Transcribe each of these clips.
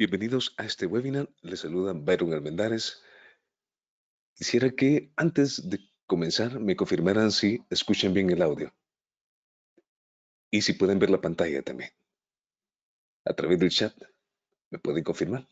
Bienvenidos a este webinar. Les saluda Byron Almendares. Quisiera que antes de comenzar me confirmaran si escuchan bien el audio y si pueden ver la pantalla también. A través del chat, ¿me pueden confirmar?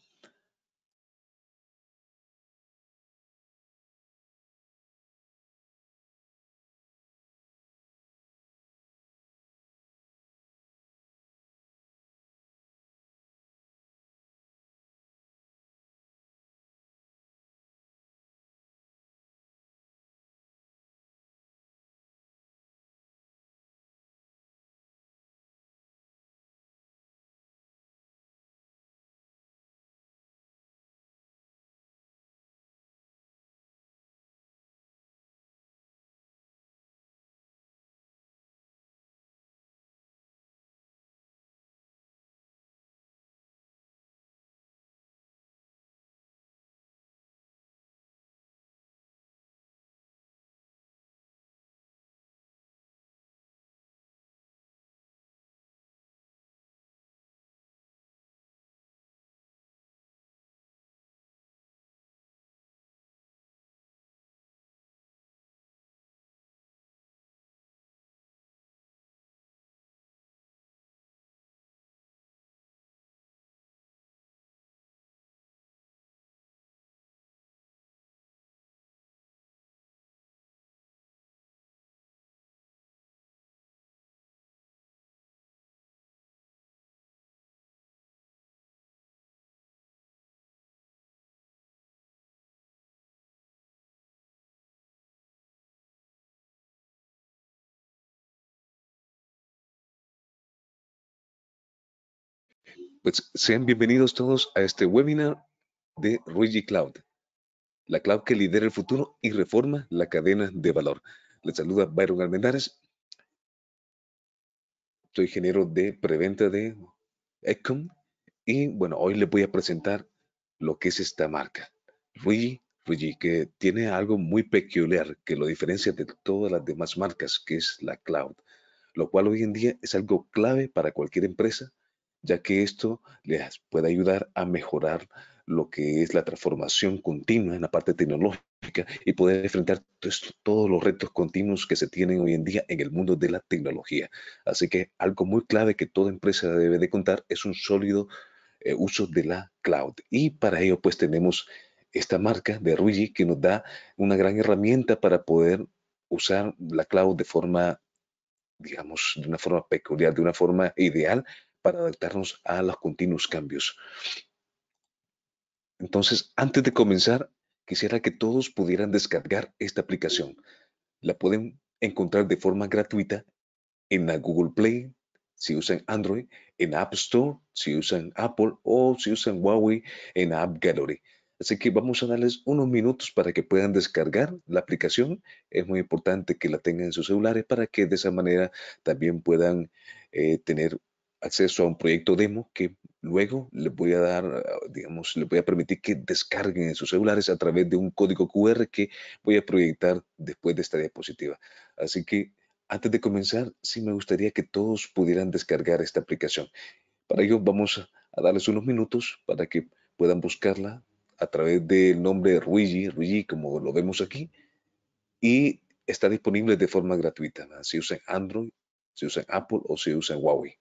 Pues sean bienvenidos todos a este webinar de Ruigi Cloud, la cloud que lidera el futuro y reforma la cadena de valor. Les saluda Byron Almendares. Soy ingeniero de preventa de Ecom y bueno, hoy les voy a presentar lo que es esta marca, Ruigi, Ruigi, que tiene algo muy peculiar que lo diferencia de todas las demás marcas, que es la cloud, lo cual hoy en día es algo clave para cualquier empresa ya que esto les puede ayudar a mejorar lo que es la transformación continua en la parte tecnológica y poder enfrentar todos los retos continuos que se tienen hoy en día en el mundo de la tecnología. Así que algo muy clave que toda empresa debe de contar es un sólido eh, uso de la cloud. Y para ello pues tenemos esta marca de Ruigi que nos da una gran herramienta para poder usar la cloud de forma, digamos, de una forma peculiar, de una forma ideal para adaptarnos a los continuos cambios. Entonces, antes de comenzar, quisiera que todos pudieran descargar esta aplicación. La pueden encontrar de forma gratuita en la Google Play, si usan Android, en App Store, si usan Apple o si usan Huawei en App Gallery. Así que vamos a darles unos minutos para que puedan descargar la aplicación. Es muy importante que la tengan en sus celulares para que de esa manera también puedan eh, tener acceso a un proyecto demo que luego les voy a dar, ah, digamos, les voy a permitir que descarguen en sus celulares a través de un código QR que voy a proyectar después de esta diapositiva. Así que antes de comenzar, sí me gustaría que todos pudieran descargar esta aplicación. Para ello vamos a darles unos minutos para que puedan buscarla a través del nombre Ruigi, Ruigi como lo vemos aquí, y está disponible de forma gratuita, si usan Android, si usan Apple o si usan Huawei.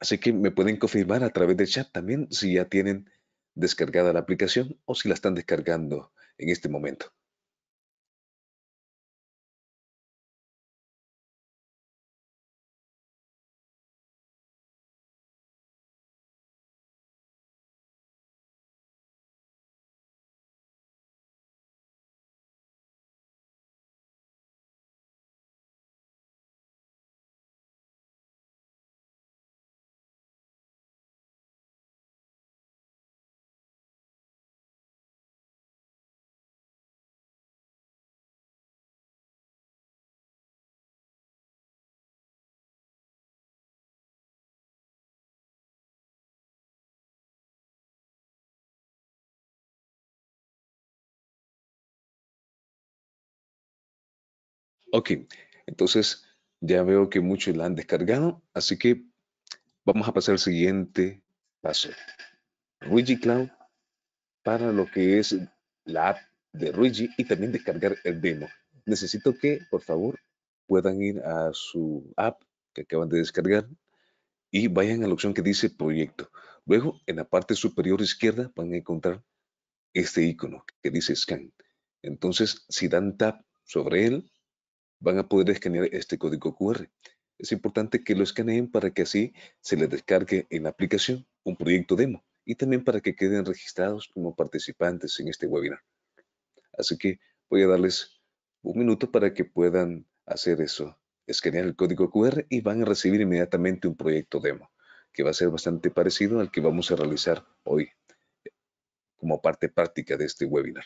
Así que me pueden confirmar a través del chat también si ya tienen descargada la aplicación o si la están descargando en este momento. Ok, entonces ya veo que muchos la han descargado, así que vamos a pasar al siguiente paso. Ruigi Cloud para lo que es la app de Ruigi y también descargar el demo. Necesito que, por favor, puedan ir a su app que acaban de descargar y vayan a la opción que dice proyecto. Luego, en la parte superior izquierda van a encontrar este icono que dice scan. Entonces, si dan tap sobre él, van a poder escanear este código QR. Es importante que lo escaneen para que así se les descargue en la aplicación un proyecto demo y también para que queden registrados como participantes en este webinar. Así que voy a darles un minuto para que puedan hacer eso, escanear el código QR y van a recibir inmediatamente un proyecto demo que va a ser bastante parecido al que vamos a realizar hoy eh, como parte práctica de este webinar.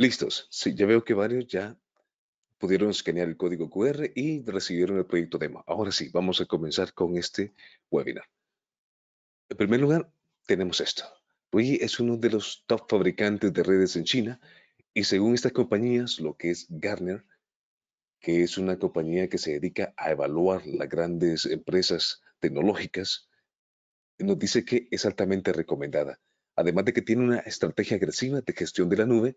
Listos. Sí, ya veo que varios ya pudieron escanear el código QR y recibieron el proyecto demo. Ahora sí, vamos a comenzar con este webinar. En primer lugar, tenemos esto. Rui es uno de los top fabricantes de redes en China y según estas compañías, lo que es Gartner, que es una compañía que se dedica a evaluar las grandes empresas tecnológicas, nos dice que es altamente recomendada. Además de que tiene una estrategia agresiva de gestión de la nube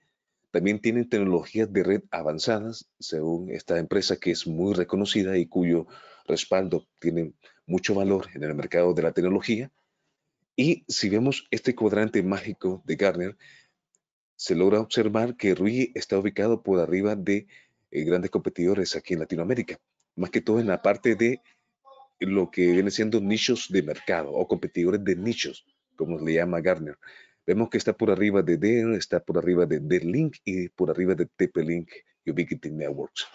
también tienen tecnologías de red avanzadas, según esta empresa que es muy reconocida y cuyo respaldo tiene mucho valor en el mercado de la tecnología. Y si vemos este cuadrante mágico de Garner, se logra observar que RUI está ubicado por arriba de eh, grandes competidores aquí en Latinoamérica, más que todo en la parte de lo que viene siendo nichos de mercado o competidores de nichos, como le llama Gartner. Vemos que está por arriba de Dell está por arriba de D-Link y por arriba de TP-Link Ubiquiti Networks.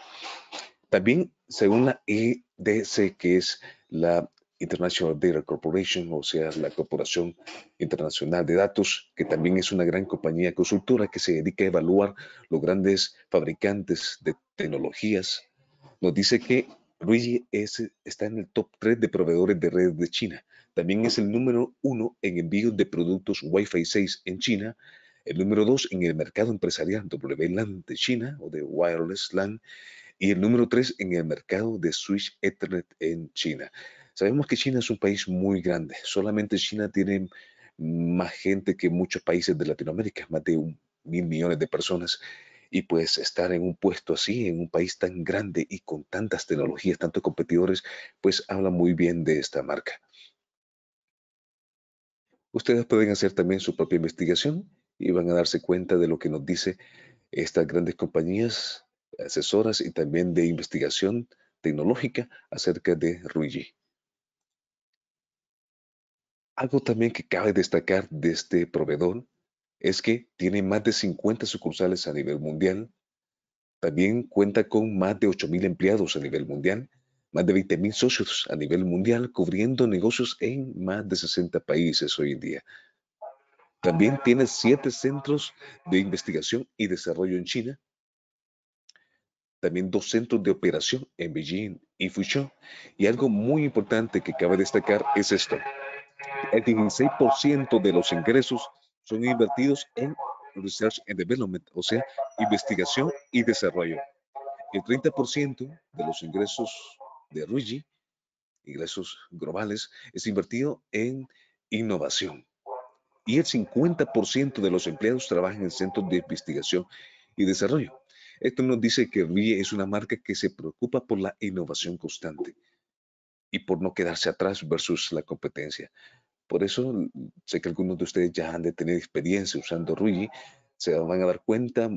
También, según la IDC, e que es la International Data Corporation, o sea, la Corporación Internacional de Datos, que también es una gran compañía consultora que se dedica a evaluar los grandes fabricantes de tecnologías, nos dice que Luigi está en el top 3 de proveedores de redes de China. También es el número uno en envíos de productos Wi-Fi 6 en China, el número dos en el mercado empresarial WLAN de China o de Wireless LAN y el número tres en el mercado de Switch Ethernet en China. Sabemos que China es un país muy grande, solamente China tiene más gente que muchos países de Latinoamérica, más de mil millones de personas y pues estar en un puesto así, en un país tan grande y con tantas tecnologías, tantos competidores, pues habla muy bien de esta marca. Ustedes pueden hacer también su propia investigación y van a darse cuenta de lo que nos dice estas grandes compañías asesoras y también de investigación tecnológica acerca de Ruigi. Algo también que cabe destacar de este proveedor es que tiene más de 50 sucursales a nivel mundial, también cuenta con más de 8.000 empleados a nivel mundial más de 20.000 socios a nivel mundial, cubriendo negocios en más de 60 países hoy en día. También tiene siete centros de investigación y desarrollo en China, también dos centros de operación en Beijing y Fuzhou. Y algo muy importante que cabe destacar es esto. El 16% de los ingresos son invertidos en Research and Development, o sea, investigación y desarrollo. El 30% de los ingresos de Ruigi, ingresos globales, es invertido en innovación. Y el 50% de los empleados trabajan en centros de investigación y desarrollo. Esto nos dice que RUIGI es una marca que se preocupa por la innovación constante y por no quedarse atrás versus la competencia. Por eso sé que algunos de ustedes ya han de tener experiencia usando RUIGI se van a dar cuenta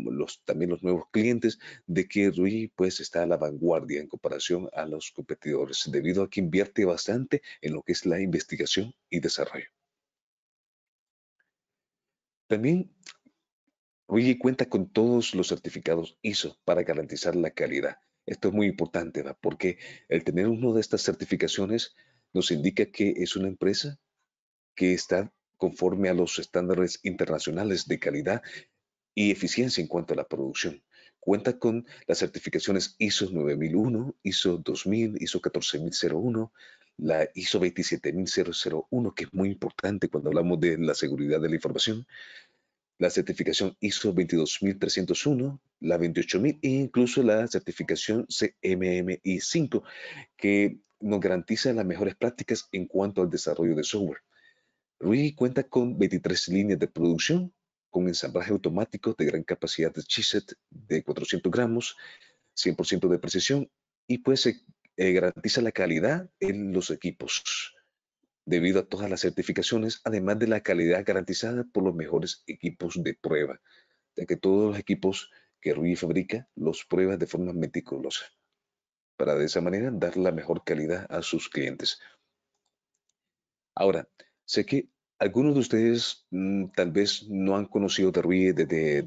también los nuevos clientes de que Rui pues está a la vanguardia en comparación a los competidores debido a que invierte bastante en lo que es la investigación y desarrollo. También Rui cuenta con todos los certificados ISO para garantizar la calidad. Esto es muy importante, porque el tener uno de estas certificaciones nos indica que es una empresa que está conforme a los estándares internacionales de calidad y eficiencia en cuanto a la producción. Cuenta con las certificaciones ISO 9001, ISO 2000, ISO 14001, la ISO 27001, que es muy importante cuando hablamos de la seguridad de la información, la certificación ISO 22301, la 28000 e incluso la certificación CMMI 5, que nos garantiza las mejores prácticas en cuanto al desarrollo de software. RUI cuenta con 23 líneas de producción, con ensamblaje automático de gran capacidad de chipset de 400 gramos, 100% de precisión y pues se eh, garantiza la calidad en los equipos debido a todas las certificaciones, además de la calidad garantizada por los mejores equipos de prueba, ya que todos los equipos que Rui fabrica los prueba de forma meticulosa, para de esa manera dar la mejor calidad a sus clientes. Ahora, sé que algunos de ustedes mm, tal vez no han conocido de Rui desde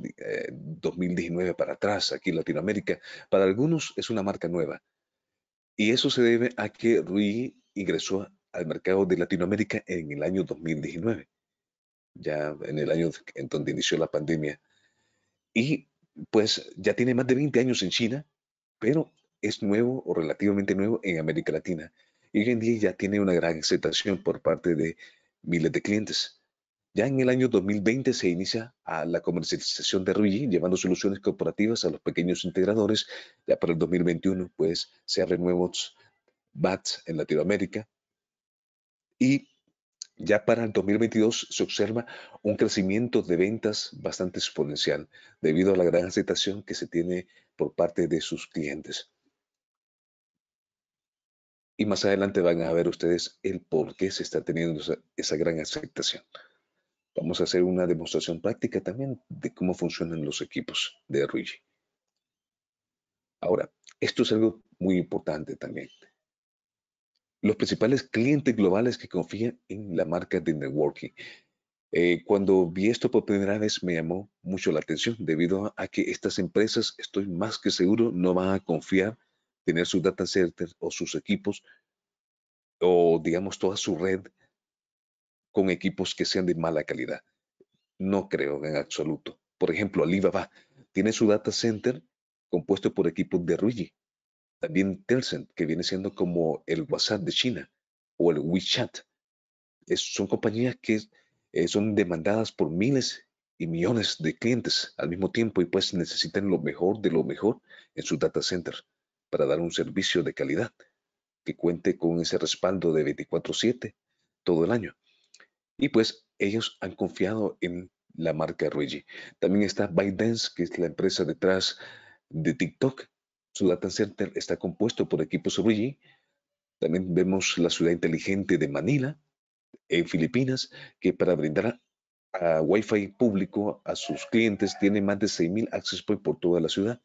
2019 eh, para atrás, aquí en Latinoamérica. Para algunos es una marca nueva. Y eso se debe a que Rui ingresó al mercado de Latinoamérica en el año 2019, ya en el año en donde inició la pandemia. Y pues ya tiene más de 20 años en China, pero es nuevo o relativamente nuevo en América Latina. Y hoy en día ya tiene una gran aceptación por parte de miles de clientes. Ya en el año 2020 se inicia la comercialización de ruby llevando soluciones corporativas a los pequeños integradores. Ya para el 2021, pues, se abren nuevos BATs en Latinoamérica. Y ya para el 2022 se observa un crecimiento de ventas bastante exponencial, debido a la gran aceptación que se tiene por parte de sus clientes. Y más adelante van a ver ustedes el por qué se está teniendo esa, gran aceptación. Vamos a hacer una demostración práctica también de cómo funcionan los equipos de Ruigi. Ahora, esto es algo muy importante también. Los principales clientes globales que confían en la marca de networking. Eh, cuando vi esto por primera vez me llamó mucho la atención debido a que estas empresas, estoy más que seguro, no van a confiar tener su data center o sus equipos o digamos toda su red con equipos que sean de mala calidad. No creo en absoluto. Por ejemplo, Alibaba tiene su data center compuesto por equipos de Ruigi. También Tencent, que viene siendo como el WhatsApp de China o el WeChat. son compañías que eh, son demandadas por miles y millones de clientes al mismo tiempo y pues necesitan lo mejor de lo mejor en su data center para dar un servicio de calidad que cuente con ese respaldo de 24/7 todo el año. Y pues ellos han confiado en la marca Ruigi. También está ByteDance, que es la empresa detrás de TikTok. Su data center está compuesto por equipos Ruigi. También vemos la ciudad inteligente de Manila, en Filipinas, que para brindar a Wi-Fi público a sus clientes tiene más de 6.000 access points por toda la ciudad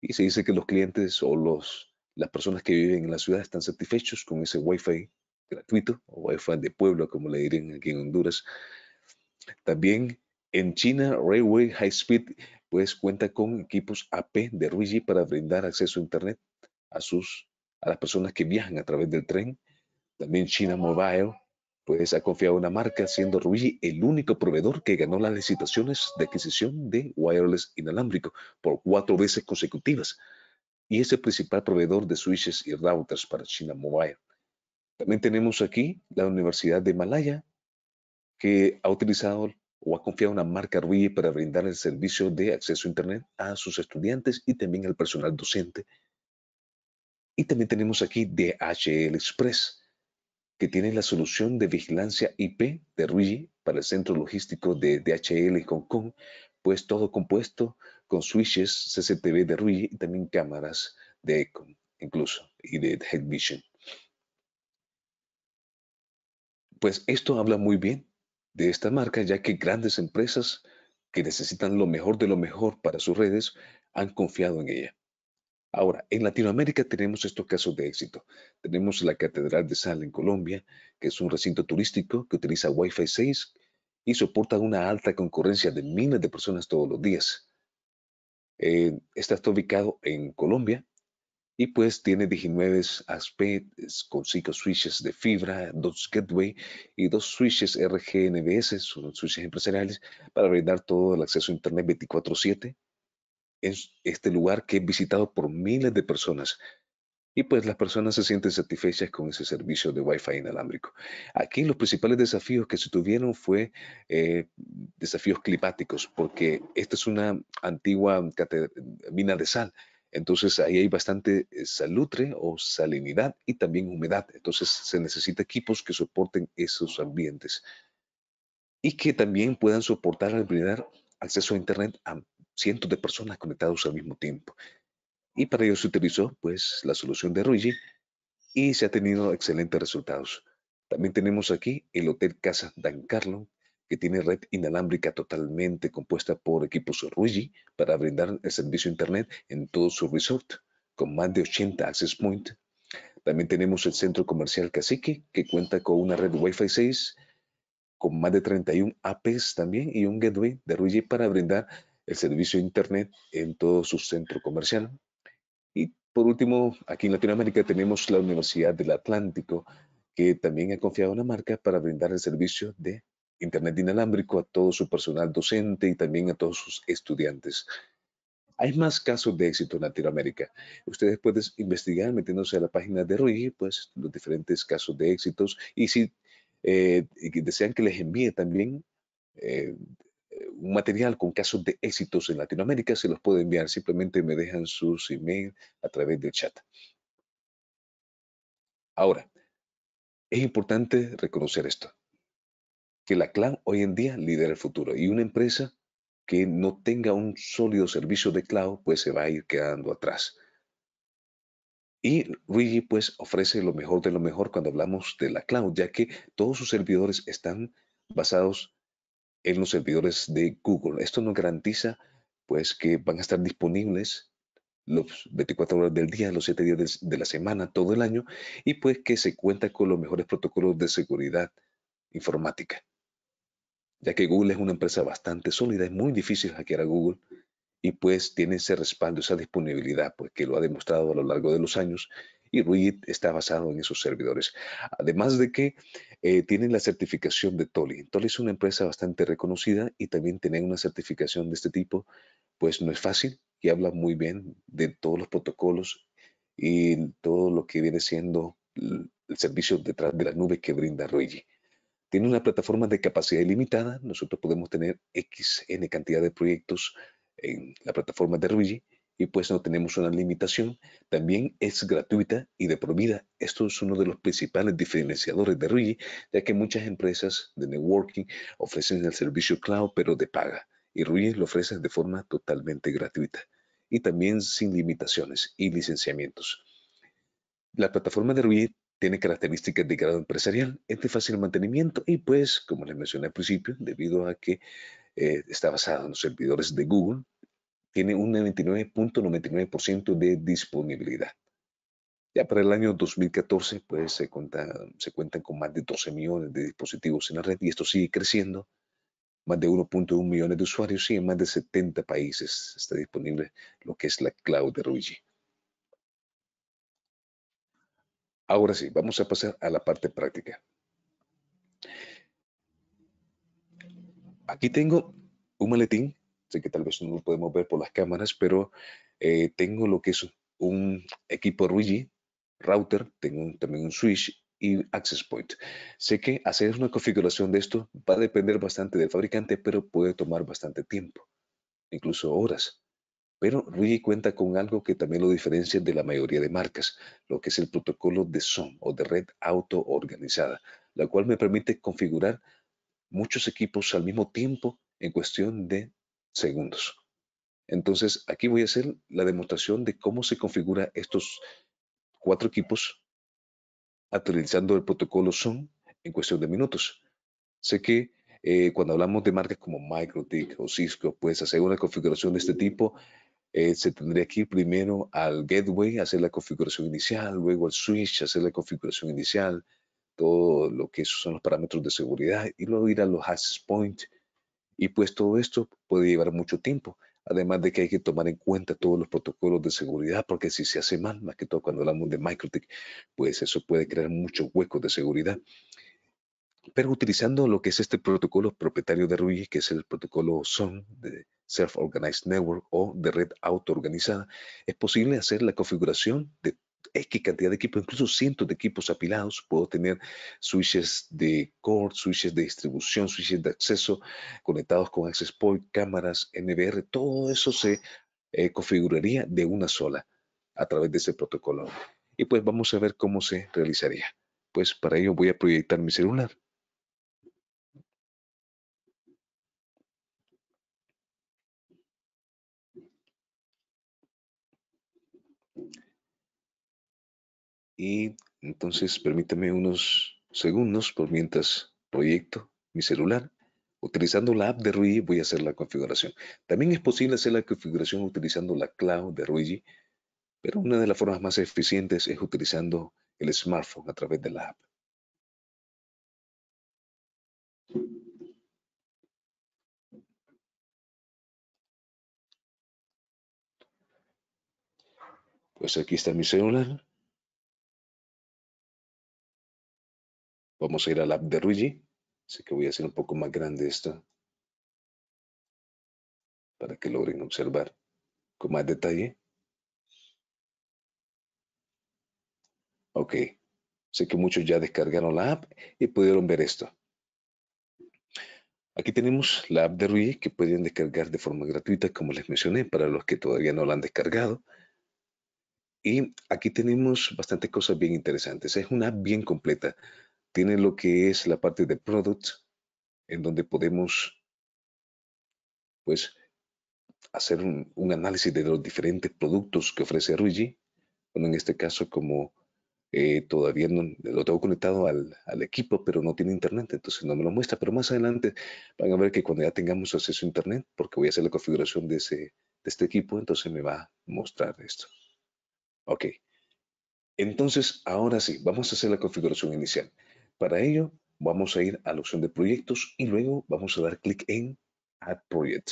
y se dice que los clientes o los, las personas que viven en la ciudad están satisfechos con ese Wi-Fi gratuito o Wi-Fi de pueblo, como le dirían aquí en Honduras. También en China, Railway High Speed pues cuenta con equipos AP de Ruigi para brindar acceso a Internet a, sus, a las personas que viajan a través del tren. También China Mobile pues ha confiado una marca, siendo Ruigi el único proveedor que ganó las licitaciones de adquisición de wireless inalámbrico por cuatro veces consecutivas y es el principal proveedor de switches y routers para China Mobile. También tenemos aquí la Universidad de Malaya, que ha utilizado o ha confiado una marca Ruigi para brindar el servicio de acceso a Internet a sus estudiantes y también al personal docente. Y también tenemos aquí DHL Express, que tiene la solución de vigilancia IP de Ruigi para el centro logístico de DHL Hong Kong, pues todo compuesto con switches CCTV de Ruigi y también cámaras de Econ incluso y de Vision. Pues esto habla muy bien de esta marca, ya que grandes empresas que necesitan lo mejor de lo mejor para sus redes han confiado en ella. Ahora, en Latinoamérica tenemos estos casos de éxito. Tenemos la Catedral de Sal en Colombia, que es un recinto turístico que utiliza Wi-Fi 6 y soporta una alta concurrencia de miles de personas todos los días. Eh, está ubicado en Colombia y pues tiene 19 aspectos con 5 switches de fibra, dos gateway y dos switches RGNBS, son switches empresariales, para brindar todo el acceso a Internet 24/7 este lugar que es visitado por miles de personas. Y pues las personas se sienten satisfechas con ese servicio de Wi-Fi inalámbrico. Aquí los principales desafíos que se tuvieron fue eh, desafíos climáticos, porque esta es una antigua mina de sal. Entonces ahí hay bastante eh, salutre o salinidad y también humedad. Entonces se necesita equipos que soporten esos ambientes y que también puedan soportar al brindar acceso a Internet a cientos de personas conectados al mismo tiempo. Y para ello se utilizó pues la solución de Ruigi y se ha tenido excelentes resultados. También tenemos aquí el Hotel Casa Dan Carlo, que tiene red inalámbrica totalmente compuesta por equipos Ruigi para brindar el servicio Internet en todo su resort, con más de 80 access points. También tenemos el Centro Comercial Cacique, que cuenta con una red Wi-Fi 6, con más de 31 APs también y un gateway de Ruigi para brindar el servicio de Internet en todo su centro comercial. Y por último, aquí en Latinoamérica tenemos la Universidad del Atlántico, que también ha confiado una la marca para brindar el servicio de Internet inalámbrico a todo su personal docente y también a todos sus estudiantes. Hay más casos de éxito en Latinoamérica. Ustedes pueden investigar metiéndose a la página de ruiz pues los diferentes casos de éxitos. Y si eh, desean que les envíe también eh, material con casos de éxitos en Latinoamérica, se los puede enviar. Simplemente me dejan sus email a través del chat. Ahora, es importante reconocer esto, que la cloud hoy en día lidera el futuro y una empresa que no tenga un sólido servicio de cloud, pues se va a ir quedando atrás. Y Luigi pues ofrece lo mejor de lo mejor cuando hablamos de la cloud, ya que todos sus servidores están basados en los servidores de Google. Esto nos garantiza pues que van a estar disponibles los 24 horas del día, los 7 días de, la semana, todo el año, y pues que se cuenta con los mejores protocolos de seguridad informática. Ya que Google es una empresa bastante sólida, es muy difícil hackear a Google y pues tiene ese respaldo, esa disponibilidad, pues que lo ha demostrado a lo largo de los años y Ruid está basado en esos servidores. Además de que eh, tienen la certificación de Toli. Toli es una empresa bastante reconocida y también tener una certificación de este tipo, pues no es fácil y habla muy bien de todos los protocolos y todo lo que viene siendo el servicio detrás de la nube que brinda Ruigi. Tiene una plataforma de capacidad ilimitada. Nosotros podemos tener X N cantidad de proyectos en la plataforma de Ruigi y pues no tenemos una limitación, también es gratuita y de por vida. Esto es uno de los principales diferenciadores de RUI, ya que muchas empresas de networking ofrecen el servicio cloud, pero de paga, y RUI lo ofrece de forma totalmente gratuita y también sin limitaciones y licenciamientos. La plataforma de RUI tiene características de grado empresarial, es de fácil mantenimiento y pues, como les mencioné al principio, debido a que eh, está basada en los servidores de Google, tiene un 99.99% de disponibilidad. Ya para el año 2014, pues se, cuenta, cuentan con más de 12 millones de dispositivos en la red y esto sigue creciendo. Más de 1.1 millones de usuarios y en más de 70 países está disponible lo que es la cloud de Ruigi. Ahora sí, vamos a pasar a la parte práctica. Aquí tengo un maletín sé que tal vez no lo podemos ver por las cámaras, pero eh, tengo lo que es un equipo Ruigi, router, tengo también un switch y access point. Sé que hacer una configuración de esto va a depender bastante del fabricante, pero puede tomar bastante tiempo, incluso horas. Pero Ruigi cuenta con algo que también lo diferencia de la mayoría de marcas, lo que es el protocolo de SOM o de red autoorganizada, la cual me permite configurar muchos equipos al mismo tiempo en cuestión de segundos. Entonces, aquí voy a hacer la demostración de cómo se configura estos cuatro equipos utilizando el protocolo SON en cuestión de minutos. Sé que eh, cuando hablamos de marcas como MicroTik o Cisco, pues hacer una configuración de este tipo, eh, se tendría que ir primero al gateway, hacer la configuración inicial, luego al switch, hacer la configuración inicial, todo lo que son los parámetros de seguridad, y luego ir a los access points, y pues todo esto puede llevar mucho tiempo. Además de que hay que tomar en cuenta todos los protocolos de seguridad, porque si se hace mal, más que todo cuando hablamos de microtech, pues eso puede crear muchos huecos de seguridad. Pero utilizando lo que es este protocolo propietario de RUI, que es el protocolo SON, de Self-Organized Network o de red auto autoorganizada, es posible hacer la configuración de X cantidad de equipos, incluso cientos de equipos apilados. Puedo tener switches de core, switches de distribución, switches de acceso conectados con Access Point, cámaras, NVR Todo eso se eh, configuraría de una sola a través de ese protocolo. Y pues vamos a ver cómo se realizaría. Pues para ello voy a proyectar mi celular. Y entonces permítame unos segundos por mientras proyecto mi celular. Utilizando la app de Ruigi voy a hacer la configuración. También es posible hacer la configuración utilizando la cloud de Ruigi, pero una de las formas más eficientes es utilizando el smartphone a través de la app. Pues aquí está mi celular. Vamos a ir a la app de Ruigi. Así que voy a hacer un poco más grande esto para que logren observar con más detalle. Ok, sé que muchos ya descargaron la app y pudieron ver esto. Aquí tenemos la app de Ruigi que pueden descargar de forma gratuita, como les mencioné, para los que todavía no la han descargado. Y aquí tenemos bastantes cosas bien interesantes. Es una app bien completa tiene lo que es la parte de product, en donde podemos pues hacer un, análisis de los diferentes productos que ofrece Ruigi. Bueno, en este caso, como eh, todavía lo tengo conectado al, equipo, pero no tiene internet, entonces no me lo muestra. Pero más adelante van a ver que cuando ya tengamos acceso a internet, porque voy a hacer la configuración de, ese, de este equipo, entonces me va a mostrar esto. Ok. Entonces, ahora sí, vamos a hacer la configuración inicial. Para ello, vamos a ir a la opción de proyectos y luego vamos a dar clic en Add Project.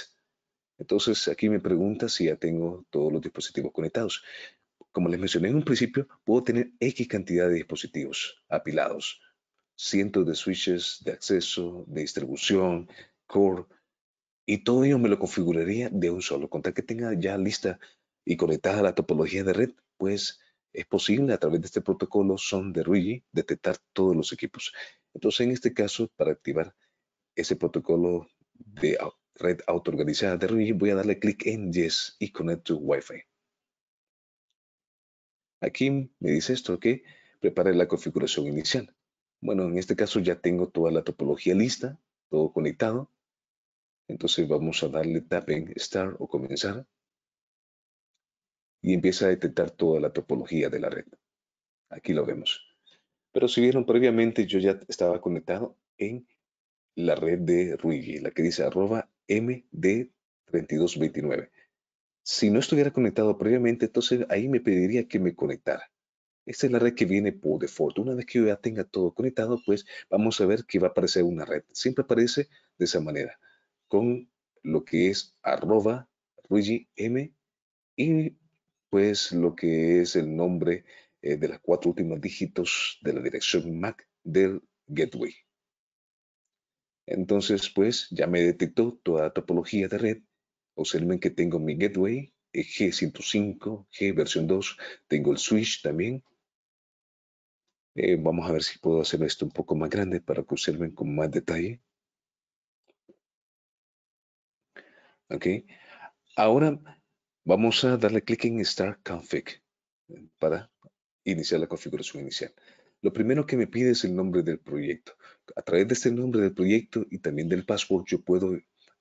Entonces, aquí me pregunta si ya tengo todos los dispositivos conectados. Como les mencioné en un principio, puedo tener X cantidad de dispositivos apilados. Cientos de switches de acceso, de distribución, core, y todo ello me lo configuraría de un solo. Con tal que tenga ya lista y conectada la topología de red, pues es posible a través de este protocolo son de Ruigi detectar todos los equipos. Entonces, en este caso, para activar ese protocolo de red autoorganizada de Ruigi, voy a darle clic en Yes y Connect to Wi-Fi. Aquí me dice esto que prepare la configuración inicial. Bueno, en este caso ya tengo toda la topología lista, todo conectado. Entonces vamos a darle tap en Start o Comenzar y empieza a detectar toda la topología de la red. Aquí lo vemos. Pero si vieron previamente, yo ya estaba conectado en la red de Ruigi, la que dice arroba md3229. Si no estuviera conectado previamente, entonces ahí me pediría que me conectara. Esta es la red que viene por default. Una vez que yo ya tenga todo conectado, pues vamos a ver que va a aparecer una red. Siempre aparece de esa manera, con lo que es arroba Ruigi M y pues lo que es el nombre eh, de las cuatro últimas dígitos de la dirección MAC del gateway. Entonces, pues ya me detectó toda la topología de red. Observen que tengo mi gateway eh, G105, G versión 2, tengo el switch también. Eh, vamos a ver si puedo hacer esto un poco más grande para que observen con más detalle. Ok. Ahora, Vamos a darle clic en Start Config eh, para iniciar la configuración inicial. Lo primero que me pide es el nombre del proyecto. A través de este nombre del proyecto y también del password yo puedo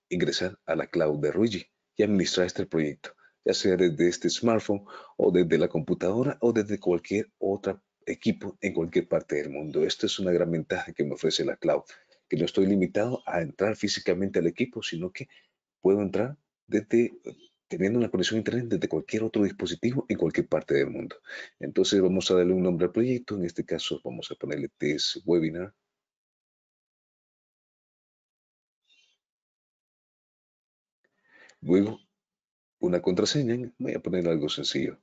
ingresar a la cloud de Ruigi y administrar este proyecto, ya sea desde este smartphone o desde la computadora o desde cualquier otro equipo en cualquier parte del mundo. Esta es una gran ventaja que me ofrece la cloud, que no estoy limitado a entrar físicamente al equipo, sino que puedo entrar desde teniendo una conexión internet desde cualquier otro dispositivo en cualquier parte del mundo. Entonces vamos a darle un nombre al proyecto, en este caso vamos a ponerle test webinar. Luego, una contraseña, voy a poner algo sencillo.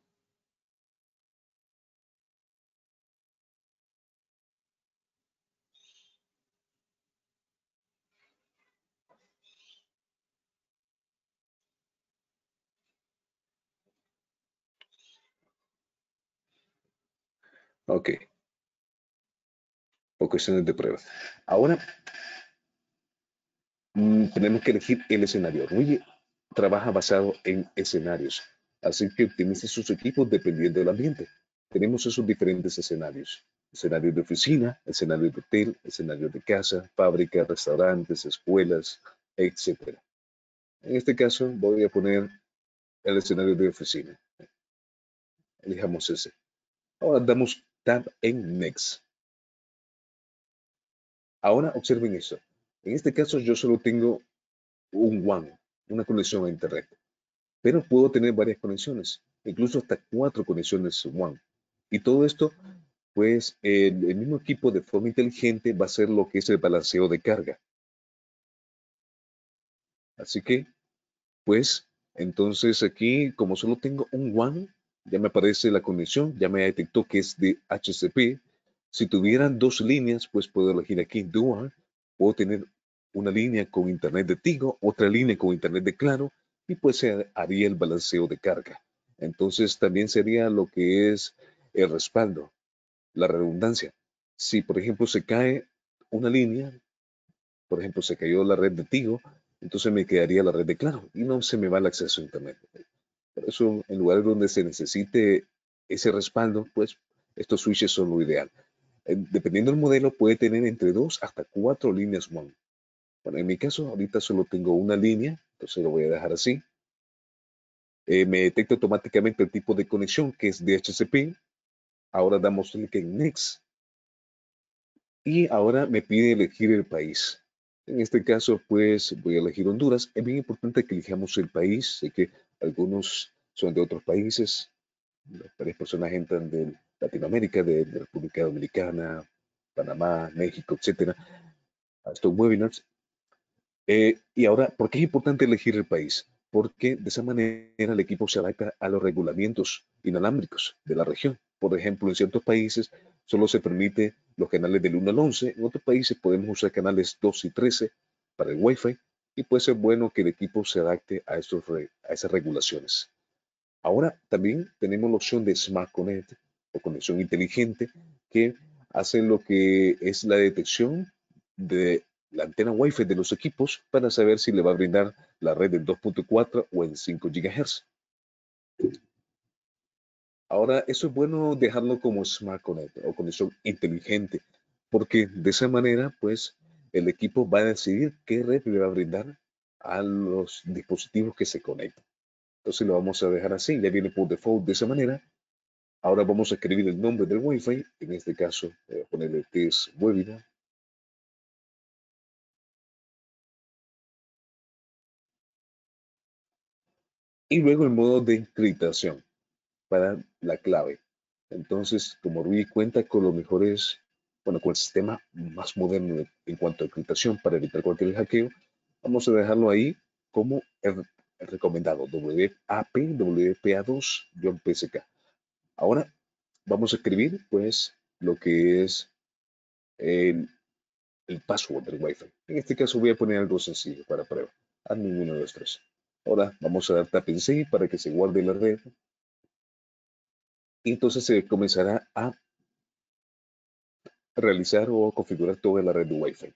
Ok. O cuestiones de pruebas. Ahora, mm, tenemos que elegir el escenario. bien, trabaja basado en escenarios, así que optimiza sus equipos dependiendo del ambiente. Tenemos esos diferentes escenarios. Escenario de oficina, escenario de hotel, escenario de casa, fábrica, restaurantes, escuelas, etc. En este caso voy a poner el escenario de oficina. Elijamos ese. Ahora damos Tab en Next. Ahora observen eso. En este caso yo solo tengo un WAN, una conexión a Internet, pero puedo tener varias conexiones, incluso hasta cuatro conexiones WAN. Y todo esto, pues el, mismo equipo de forma inteligente va a hacer lo que es el balanceo de carga. Así que, pues, entonces aquí, como solo tengo un WAN, ya me aparece la conexión, ya me detectó que es de HCP. Si tuvieran dos líneas, pues puedo elegir aquí Dual, puedo tener una línea con internet de Tigo, otra línea con internet de Claro, y pues se haría el balanceo de carga. Entonces también sería lo que es el respaldo, la redundancia. Si por ejemplo se cae una línea, por ejemplo se cayó la red de Tigo, entonces me quedaría la red de Claro y no se me va el acceso a internet. Por eso, en lugares donde se necesite ese respaldo, pues estos switches son lo ideal. Dependiendo del modelo, puede tener entre dos hasta cuatro líneas Bueno, en mi caso, ahorita solo tengo una línea, entonces lo voy a dejar así. Eh, me detecta automáticamente el tipo de conexión, que es DHCP. Ahora damos clic en Next. Y ahora me pide elegir el país. En este caso, pues voy a elegir Honduras. Es bien importante que elijamos el país. Sé que algunos son de otros países, tres personas entran de Latinoamérica, de, República Dominicana, Panamá, México, etcétera, a estos webinars. Eh, y ahora, ¿por qué es importante elegir el país? Porque de esa manera el equipo se adapta a los regulamientos inalámbricos de la región. Por ejemplo, en ciertos países solo se permite los canales del 1 al 11, en otros países podemos usar canales 2 y 13 para el Wi-Fi, y puede ser bueno que el equipo se adapte a, estos, a esas regulaciones. Ahora también tenemos la opción de Smart Connect o conexión inteligente que hace lo que es la detección de la antena Wi-Fi de los equipos para saber si le va a brindar la red en 2.4 o en 5 GHz. Ahora, eso es bueno dejarlo como Smart Connect o conexión inteligente, porque de esa manera, pues, el equipo va a decidir qué red le va a brindar a los dispositivos que se conectan. Entonces lo vamos a dejar así, ya viene por default de esa manera. Ahora vamos a escribir el nombre del Wi-Fi, en este caso voy a ponerle que es webinar. Y luego el modo de encriptación para la clave. Entonces, como Ruby cuenta con los mejores bueno, con el sistema más moderno en cuanto a encriptación para evitar cualquier hackeo, vamos a dejarlo ahí como el, er, recomendado WAP, WPA2, John PSK. Ahora vamos a escribir pues lo que es el, el password del Wi-Fi. En este caso voy a poner algo sencillo para prueba, a ninguno de los tres. Ahora vamos a dar tap en sí para que se guarde la red. Y entonces se comenzará a Realizar o configurar toda la red de Wi-Fi.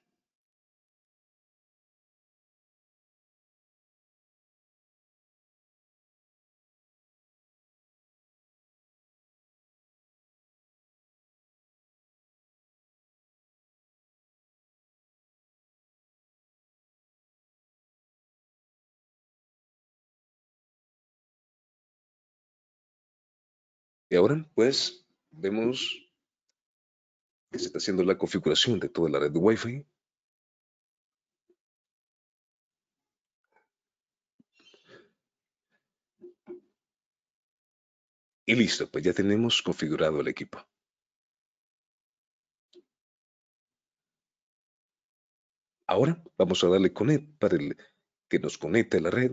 Y ahora, pues, vemos que se está haciendo la configuración de toda la red de Wi-Fi. Y listo, pues ya tenemos configurado el equipo. Ahora vamos a darle connect para el, que nos conecte a la red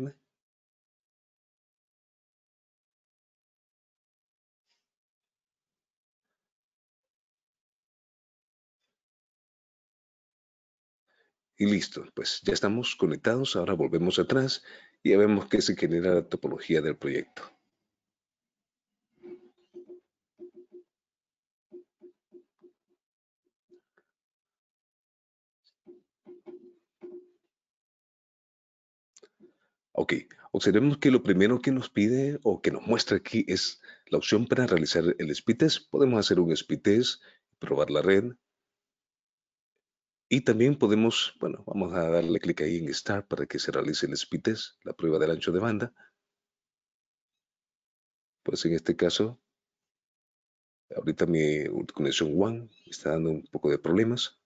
Y listo, pues ya estamos conectados, ahora volvemos atrás y ya vemos que se genera la topología del proyecto. Ok, observemos que lo primero que nos pide o que nos muestra aquí es la opción para realizar el speed test. Podemos hacer un speed test, probar la red, y también podemos, bueno, vamos a darle clic ahí en Start para que se realice el speed la prueba del ancho de banda. Pues en este caso, ahorita mi conexión One está dando un poco de problemas.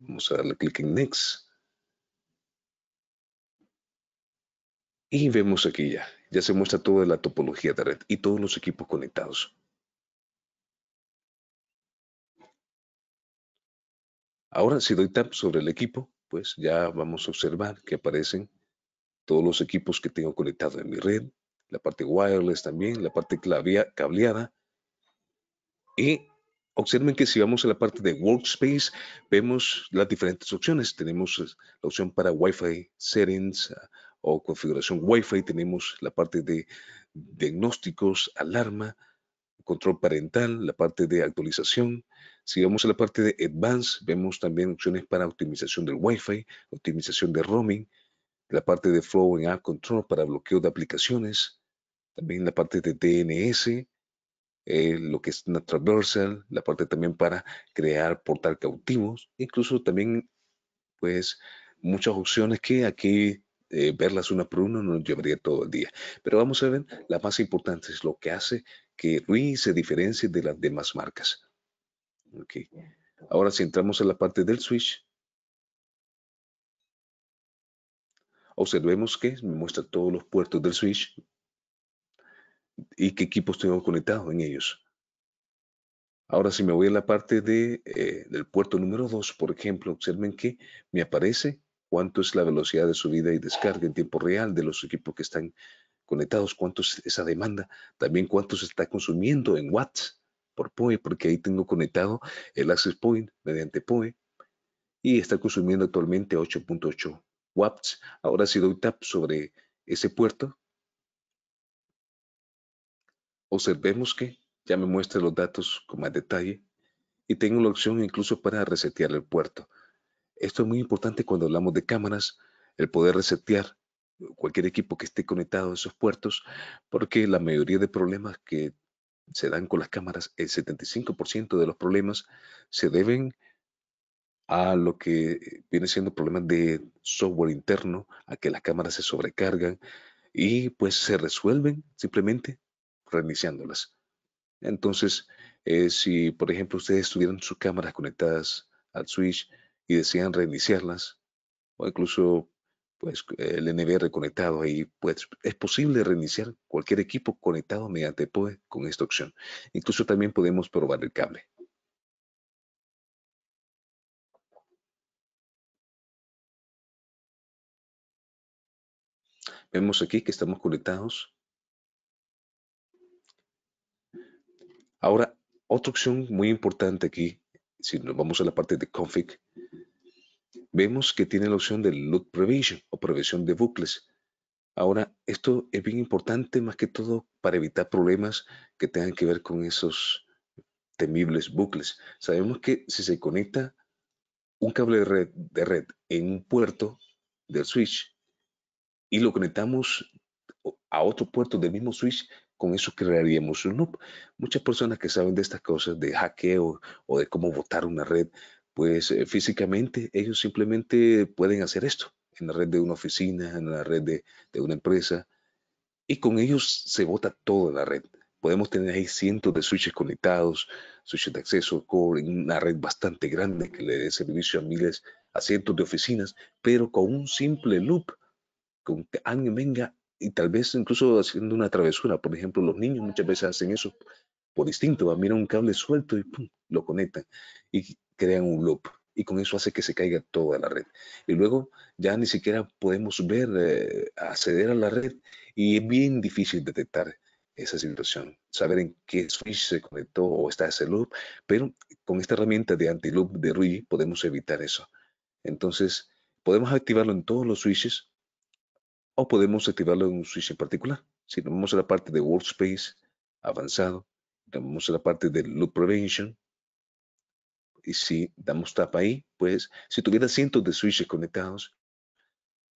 Vamos a darle clic en Next. Y vemos aquí ya, ya se muestra toda la topología de red y todos los equipos conectados. Ahora, si doy tap sobre el equipo, pues ya vamos a observar que aparecen todos los equipos que tengo conectado en mi red, la parte wireless también, la parte cableada. Y observen que si vamos a la parte de Workspace, vemos las diferentes opciones. Tenemos la opción para Wi-Fi settings ah, o configuración Wi-Fi, tenemos la parte de diagnósticos, alarma, control parental, la parte de actualización, si vamos a la parte de Advanced, vemos también opciones para optimización del Wi-Fi, optimización de roaming, la parte de Flow and App Control para bloqueo de aplicaciones, también la parte de DNS, eh, lo que es una traversal, la parte también para crear portal cautivos, incluso también, pues, muchas opciones que aquí eh, verlas una por una nos llevaría todo el día. Pero vamos a ver la más importante, es lo que hace que RUI se diferencie de las demás marcas. Ok. Ahora si entramos en la parte del switch, observemos que me muestra todos los puertos del switch y qué equipos tengo conectados en ellos. Ahora si me voy a la parte de, eh, del puerto número 2, por ejemplo, observen que me aparece cuánto es la velocidad de subida y descarga en tiempo real de los equipos que están conectados, cuánto es esa demanda, también cuánto se está consumiendo en watts por PoE, porque ahí tengo conectado el access point mediante PoE y está consumiendo actualmente 8.8 watts. Ahora si doy tap sobre ese puerto, observemos que ya me muestra los datos con más detalle y tengo la opción incluso para resetear el puerto. Esto es muy importante cuando hablamos de cámaras, el poder resetear cualquier equipo que esté conectado a esos puertos, porque la mayoría de problemas que se dan con las cámaras, el 75% de los problemas se deben a lo que eh, viene siendo problemas de software interno, a que las cámaras se sobrecargan y pues se resuelven simplemente reiniciándolas. Entonces, eh, si por ejemplo ustedes tuvieran sus cámaras conectadas al switch y desean reiniciarlas, o incluso pues el NBR conectado ahí, pues es posible reiniciar cualquier equipo conectado mediante PoE con esta opción. Incluso también podemos probar el cable. Vemos aquí que estamos conectados. Ahora, otra opción muy importante aquí, si nos vamos a la parte de config, vemos que tiene la opción del loop prevision o previsión de bucles. Ahora, esto es bien importante más que todo para evitar problemas que tengan que ver con esos temibles bucles. Sabemos que si se conecta un cable de red, de red en un puerto del switch y lo conectamos a otro puerto del mismo switch, con eso crearíamos un loop. Muchas personas que saben de estas cosas, de hackeo o de cómo botar una red, pues eh, físicamente ellos simplemente pueden hacer esto en la red de una oficina, en la red de, una empresa, y con ellos se vota toda la red. Podemos tener ahí cientos de switches conectados, switches de acceso, core, una red bastante grande que le dé servicio a miles, a cientos de oficinas, pero con un simple loop, con que alguien venga y tal vez incluso haciendo una travesura. Por ejemplo, los niños muchas veces hacen eso por instinto, miran un cable suelto y lo conectan. Y crean un loop y con eso hace que se caiga toda la red. Y luego ya ni siquiera podemos ver, eh, acceder a la red y es bien difícil detectar esa situación, saber en qué switch se conectó o está ese loop, pero con esta herramienta de anti-loop de RUI podemos evitar eso. Entonces, podemos activarlo en todos los switches o podemos activarlo en un switch en particular. Si nos vamos a la parte de Workspace avanzado, nos vamos a la parte de Loop Prevention, y si damos tap ahí, pues si tuviera cientos de switches conectados,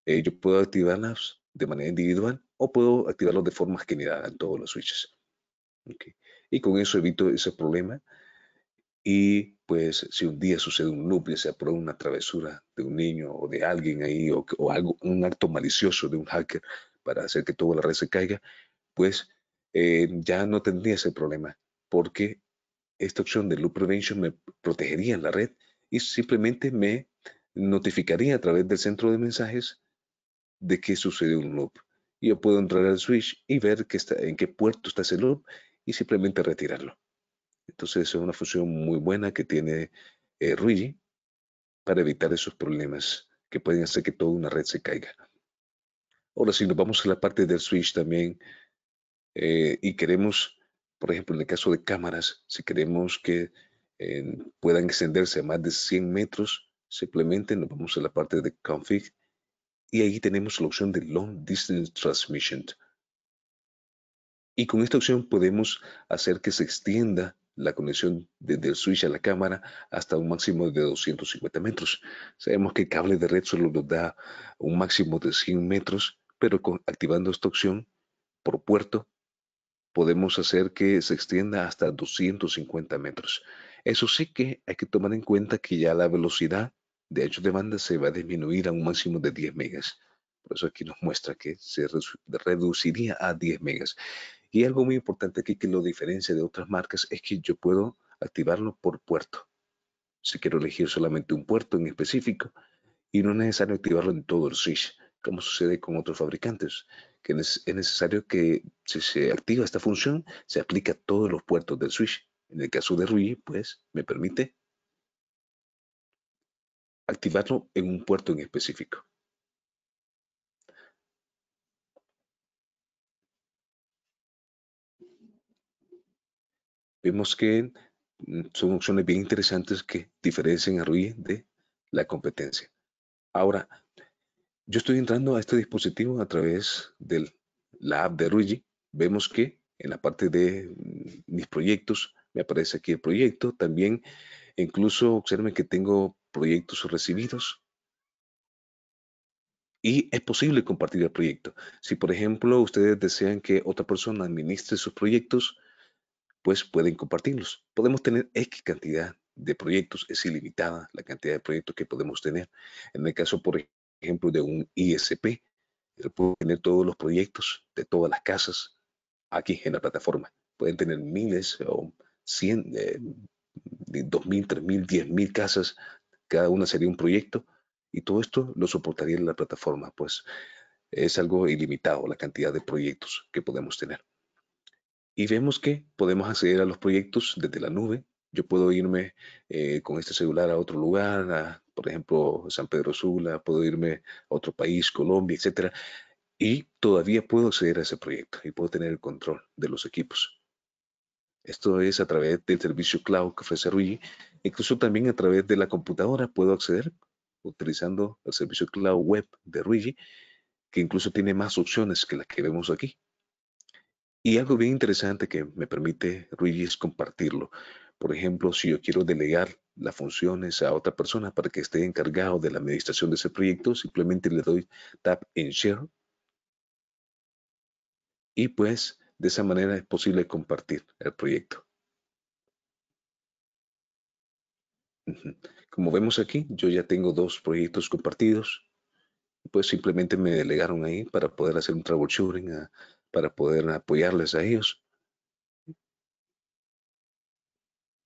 eh, yo puedo activarlas de manera individual o puedo activarlos de forma general en todos los switches. Y con eso evito ese problema. Y pues si un día sucede un loop, ya sea por una travesura de un niño o de alguien ahí, o, o algo, un acto malicioso de un hacker para hacer que toda la red se caiga, pues eh, ya no tendría ese problema, porque esta opción de Loop Prevention me protegería en la red y simplemente me notificaría a través del centro de mensajes de que sucede un loop. Yo puedo entrar al switch y ver que está, en qué puerto está ese loop y simplemente retirarlo. Entonces es una función muy buena que tiene eh, Ruigi para evitar esos problemas que pueden hacer que toda una red se caiga. Ahora, si nos vamos a la parte del switch también eh, y queremos por ejemplo, en el caso de cámaras, si queremos que eh, puedan extenderse a más de 100 metros, simplemente nos vamos a la parte de config y ahí tenemos la opción de Long Distance Transmission. Y con esta opción podemos hacer que se extienda la conexión desde el switch a la cámara hasta un máximo de 250 metros. Sabemos que el cable de red solo nos da un máximo de 100 metros, pero con, activando esta opción por puerto podemos hacer que se extienda hasta 250 metros. Eso sí que hay que tomar en cuenta que ya la velocidad de hecho de banda se va a disminuir a un máximo de 10 megas. Por eso aquí nos muestra que se reduciría a 10 megas. Y algo muy importante aquí que lo diferencia de otras marcas es que yo puedo activarlo por puerto. Si quiero elegir solamente un puerto en específico y no es necesario activarlo en todo el switch, como sucede con otros fabricantes que es necesario que si se activa esta función, se aplica a todos los puertos del switch. En el caso de RUI, pues me permite activarlo en un puerto en específico. Vemos que son opciones bien interesantes que diferencian a ruiz de la competencia. Ahora, yo estoy entrando a este dispositivo a través de la app de Ruigi. Vemos que en la parte de mm, mis proyectos me aparece aquí el proyecto. También incluso observen que tengo proyectos recibidos. Y es posible compartir el proyecto. Si, por ejemplo, ustedes desean que otra persona administre sus proyectos, pues pueden compartirlos. Podemos tener X cantidad de proyectos, es ilimitada la cantidad de proyectos que podemos tener. En el caso, por ejemplo, de un ISP. Puedo tener todos los proyectos de todas las casas aquí en la plataforma. Pueden tener miles o 100, 2.000, 3.000, 10.000 casas. Cada una sería un proyecto y todo esto lo soportaría en la plataforma, pues es algo ilimitado la cantidad de proyectos que podemos tener. Y vemos que podemos acceder a los proyectos desde la nube. Yo puedo irme eh, con este celular a otro lugar, a por ejemplo, San Pedro Sula, puedo irme a otro país, Colombia, etc. y todavía puedo acceder a ese proyecto y puedo tener el control de los equipos. Esto es a través del servicio cloud que ofrece Ruigi. Incluso también a través de la computadora puedo acceder utilizando el servicio cloud web de Ruigi, que incluso tiene más opciones que las que vemos aquí. Y algo bien interesante que me permite Ruigi es compartirlo. Por ejemplo, si yo quiero delegar las funciones a otra persona para que esté encargado de la administración de ese proyecto, simplemente le doy tap en share. Y pues de esa manera es posible compartir el proyecto. Como vemos aquí, yo ya tengo dos proyectos compartidos. Pues simplemente me delegaron ahí para poder hacer un troubleshooting, ah, para poder apoyarles a ellos.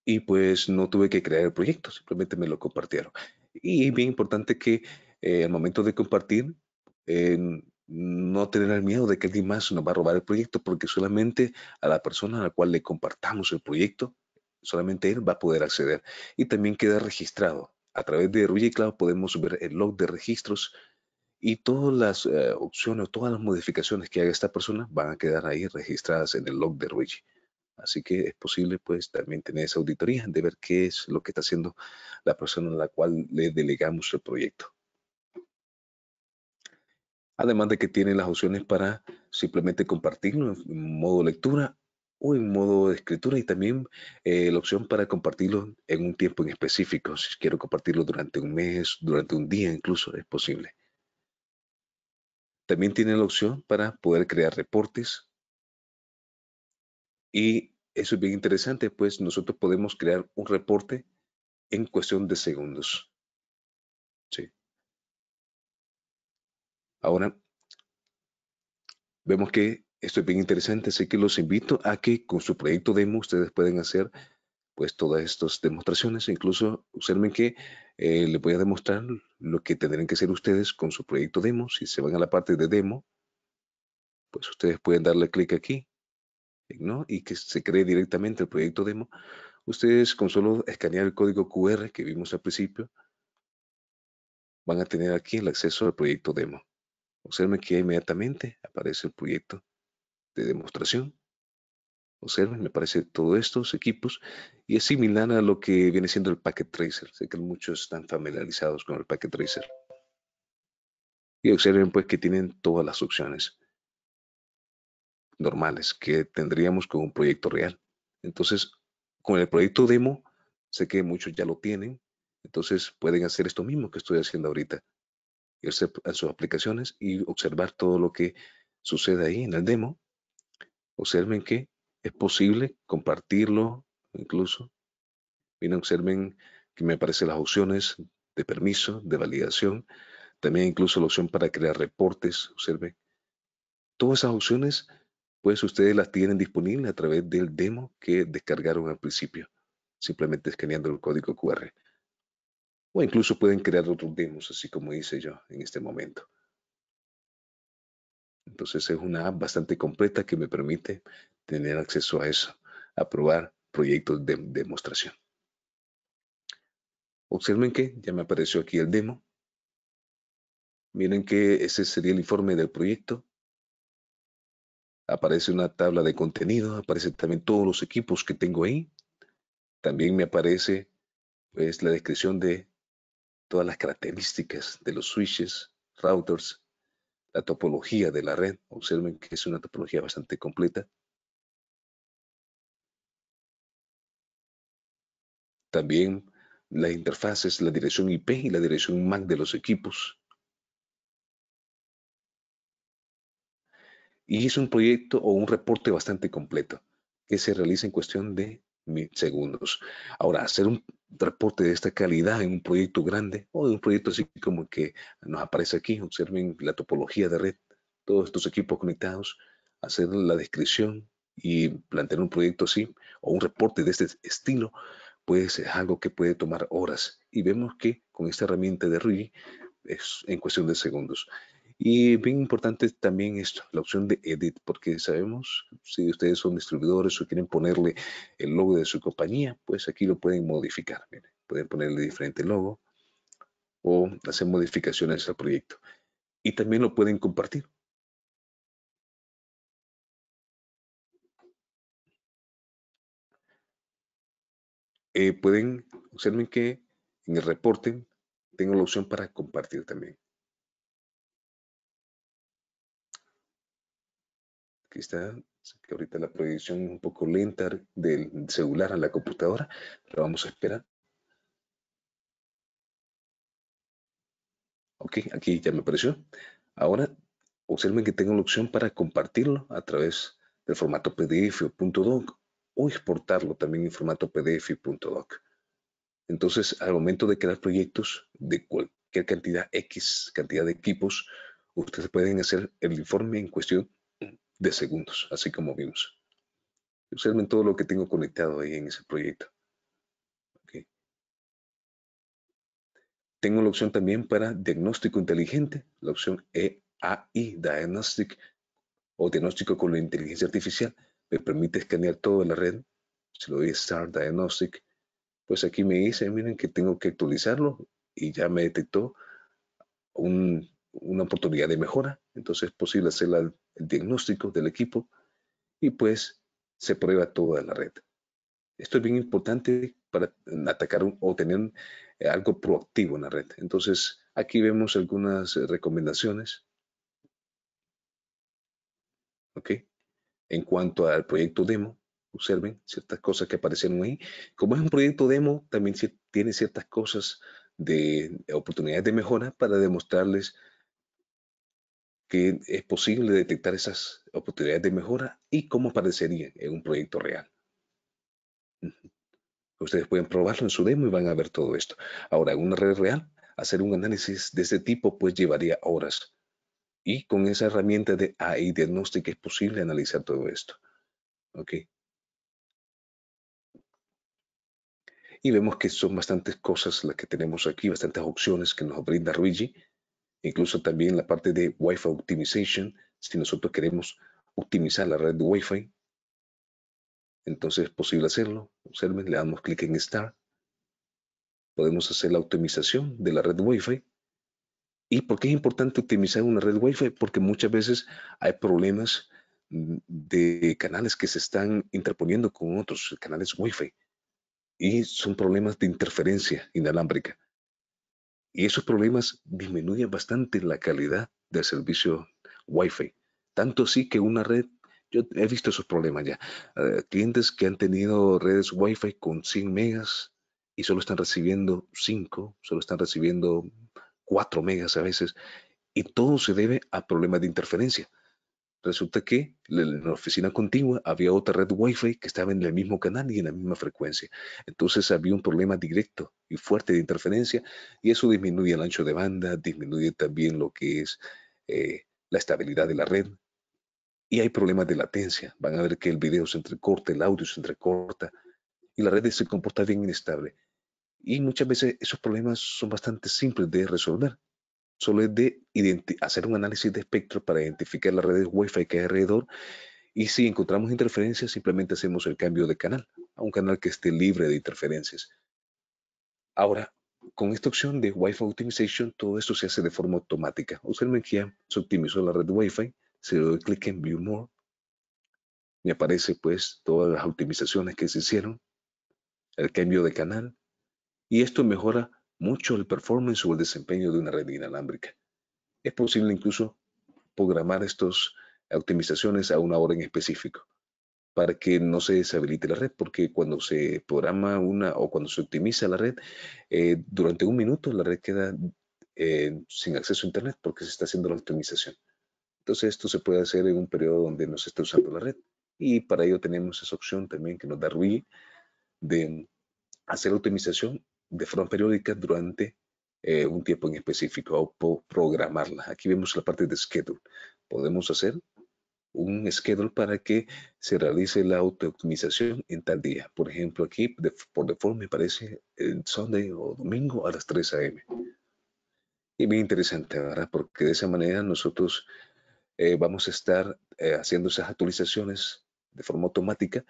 y pues no tuve que crear el proyecto, simplemente me lo compartieron. Y bien importante que eh, al momento de compartir, no tener el miedo de que alguien más nos va a robar el proyecto, porque solamente a la persona a la cual le compartamos el proyecto, solamente él va a poder acceder. Y también queda registrado. A través de Ruby Cloud podemos ver el log de registros y todas las eh, opciones o todas las modificaciones que haga esta persona van a quedar ahí registradas en el log de Ruby. Así que es posible pues también tener esa auditoría de ver qué es lo que está haciendo la persona a la cual le delegamos el proyecto. Además de que tiene las opciones para simplemente compartirlo en modo lectura o en modo de escritura y también eh, la opción para compartirlo en un tiempo en específico. Si quiero compartirlo durante un mes, durante un día incluso, es posible. También tiene la opción para poder crear reportes y eso es bien interesante, pues nosotros podemos crear un reporte en cuestión de segundos. Ahora, vemos que esto es bien interesante, así que los invito a que con su proyecto demo ustedes pueden hacer pues todas estas demostraciones, incluso observen que eh, les voy a demostrar lo que tendrán que hacer ustedes con su proyecto demo. Si se van a la parte de demo, pues ustedes pueden darle clic aquí ¿no? y que se cree directamente el proyecto demo, ustedes con solo escanear el código QR que vimos al principio, van a tener aquí el acceso al proyecto demo. Observen que inmediatamente aparece el proyecto de demostración. Observen, me parece todos estos equipos y es similar a lo que viene siendo el Packet Tracer. Sé que muchos están familiarizados con el Packet Tracer. Y observen pues que tienen todas las opciones normales que tendríamos con un proyecto real. Entonces, con el proyecto demo, sé que muchos ya lo tienen, entonces pueden hacer esto mismo que estoy haciendo ahorita, irse a sus aplicaciones y observar todo lo que sucede ahí en el demo. Observen que es posible compartirlo incluso. Miren, observen que me aparecen las opciones de permiso, de validación, también incluso la opción para crear reportes, observen. Todas esas opciones pues ustedes las tienen disponibles a través del demo que descargaron al principio, simplemente escaneando el código QR. O incluso pueden crear otros demos, así como hice yo en este momento. Entonces es una app bastante completa que me permite tener acceso a eso, a probar proyectos de demostración. Observen que ya me apareció aquí el demo. Miren que ese sería el informe del proyecto aparece una tabla de contenido, aparecen también todos los equipos que tengo ahí. También me aparece es pues, la descripción de todas las características de los switches, routers, la topología de la red. Observen que es una topología bastante completa. También las interfaces, la dirección IP y la dirección MAC de los equipos. Y es un proyecto o un reporte bastante completo que se realiza en cuestión de mil segundos. Ahora, hacer un reporte de esta calidad en un proyecto grande o en un proyecto así como el que nos aparece aquí, observen la topología de red, todos estos equipos conectados, hacer la descripción y plantear un proyecto así o un reporte de este estilo, pues es algo que puede tomar horas. Y vemos que con esta herramienta de RUI es en cuestión de segundos. Y bien importante también esto, la opción de edit, porque sabemos si ustedes son distribuidores o quieren ponerle el logo de su compañía, pues aquí lo pueden modificar. pueden ponerle diferente logo o hacer modificaciones al proyecto. Y también lo pueden compartir. Eh, pueden, observen que en el reporte tengo la opción para compartir también. está, que ahorita la proyección es un poco lenta del celular a la computadora, pero vamos a esperar. Ok, aquí ya me apareció. Ahora, observen que tengo la opción para compartirlo a través del formato PDF o .doc o exportarlo también en formato PDF y .doc. Entonces, al momento de crear proyectos de cualquier cantidad X, cantidad de equipos, ustedes pueden hacer el informe en cuestión de segundos, así como vimos. Observen todo lo que tengo conectado ahí en ese proyecto. Tengo la opción también para diagnóstico inteligente, la opción EAI, Diagnostic o diagnóstico con la inteligencia artificial. Me permite escanear toda la red. Si lo doy a Diagnostic, pues aquí me dice, miren que tengo que actualizarlo y ya me detectó una oportunidad de mejora. Entonces es posible hacer el diagnóstico del equipo y pues se prueba toda la red. Esto es bien importante para mm, atacar o tener eh, algo proactivo en la red. Entonces, aquí vemos algunas eh, recomendaciones. ¿Ok? En cuanto al proyecto demo, observen ciertas cosas que aparecieron ahí. Como es un proyecto demo, también tiene ciertas cosas de oportunidades de mejora para demostrarles que es posible detectar esas oportunidades de mejora y cómo aparecerían en un proyecto real. Ustedes pueden probarlo en su demo y van a ver todo esto. Ahora, en una red real, hacer un análisis de ese tipo pues llevaría horas. Y con esa herramienta de AI diagnóstico es posible analizar todo esto. ¿Ok? Y vemos que son bastantes cosas las que tenemos aquí, bastantes opciones que nos brinda Luigi Incluso también la parte de Wi-Fi Optimization, si nosotros queremos optimizar la red Wi-Fi, entonces es posible hacerlo. Observen, le damos clic en Start. Podemos hacer la optimización de la red Wi-Fi. ¿Y por qué es importante optimizar una red Wi-Fi? Porque muchas veces hay problemas de canales que se están interponiendo con otros canales Wi-Fi y son problemas de interferencia inalámbrica. Y esos problemas disminuyen bastante la calidad del servicio Wi-Fi. Tanto sí que una red, yo he visto esos problemas ya. Eh, clientes que han tenido redes Wi-Fi con 100 megas y solo están recibiendo 5, solo están recibiendo 4 megas a veces. Y todo se debe a problemas de interferencia. Resulta que en la oficina continua había otra red Wi-Fi que estaba en el mismo canal y en la misma frecuencia. Entonces había un problema directo y fuerte de interferencia y eso disminuye el ancho de banda, disminuye también lo que es eh, la estabilidad de la red y hay problemas de latencia. Van a ver que el video se entrecorta, el audio se entrecorta y la red se comporta bien inestable. Y muchas veces esos problemas son bastante simples de resolver solo es de hacer un análisis de espectro para identificar las redes Wi-Fi que hay alrededor y si encontramos interferencias, simplemente hacemos el cambio de canal a un canal que esté libre de interferencias. Ahora, con esta opción de Wi-Fi Optimization, todo esto se hace de forma automática. usted que ya se optimizó la red Wi-Fi, se le doy clic en View More, me aparece pues todas las optimizaciones que se hicieron, el cambio de canal, y esto mejora mucho el performance o el desempeño de una red inalámbrica. Es posible incluso programar estas optimizaciones a una hora en específico para que no se deshabilite la red, porque cuando se programa una o cuando se optimiza la red, eh, durante un minuto la red queda eh, sin acceso a Internet porque se está haciendo la optimización. Entonces esto se puede hacer en un periodo donde no se está usando la red y para ello tenemos esa opción también que nos da RUI de hacer optimización de forma periódica durante eh, un tiempo en específico o programarla. Aquí vemos la parte de schedule. Podemos hacer un schedule para que se realice la auto-optimización en tal día. Por ejemplo, aquí por default me parece el Sunday o domingo a las 3 a.m. Y bien interesante, ¿verdad? Porque de esa manera nosotros eh, vamos a estar eh, haciendo esas actualizaciones de forma automática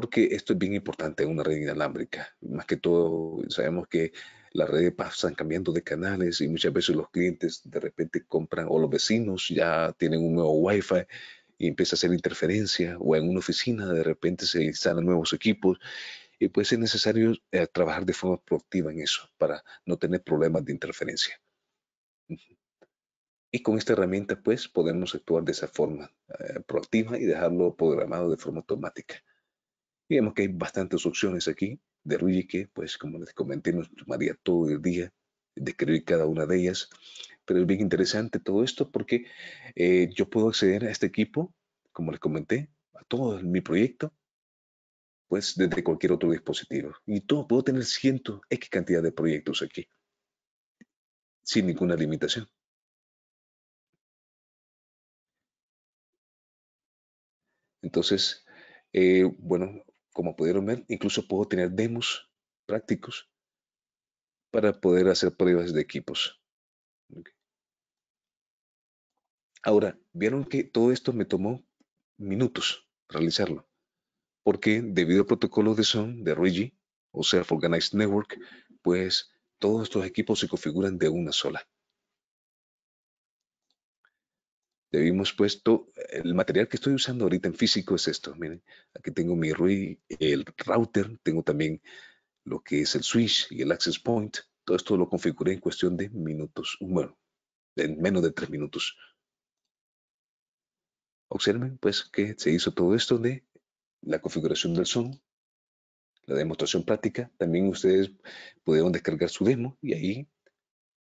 porque esto es bien importante en una red inalámbrica. Más que todo, sabemos que las redes pasan cambiando de canales y muchas veces los clientes de repente compran o los vecinos ya tienen un nuevo Wi-Fi y empieza a hacer interferencia o en una oficina de repente se instalan nuevos equipos y pues es necesario eh, trabajar de forma proactiva en eso para no tener problemas de interferencia. Y con esta herramienta pues podemos actuar de esa forma eh, proactiva y dejarlo programado de forma automática vemos que hay bastantes opciones aquí de que, pues como les comenté, nos tomaría todo el día describir cada una de ellas. Pero es bien interesante todo esto porque eh, yo puedo acceder a este equipo, como les comenté, a todo mi proyecto, pues desde cualquier otro dispositivo. Y todo, puedo tener ciento X cantidad de proyectos aquí, sin ninguna limitación. Entonces, eh, bueno, como pudieron ver, incluso puedo tener demos prácticos para poder hacer pruebas de equipos. Ahora, vieron que todo esto me tomó minutos realizarlo, porque debido al protocolo de SON de Rigi, o Self Organized Network, pues todos estos equipos se configuran de una sola. Debimos puesto, el material que estoy usando ahorita en físico es esto. Miren, aquí tengo mi RUI, el router, tengo también lo que es el switch y el access point. Todo esto lo configuré en cuestión de minutos, bueno, en menos de tres minutos. Observen pues que se hizo todo esto de la configuración del son, la demostración práctica. También ustedes pudieron descargar su demo y ahí,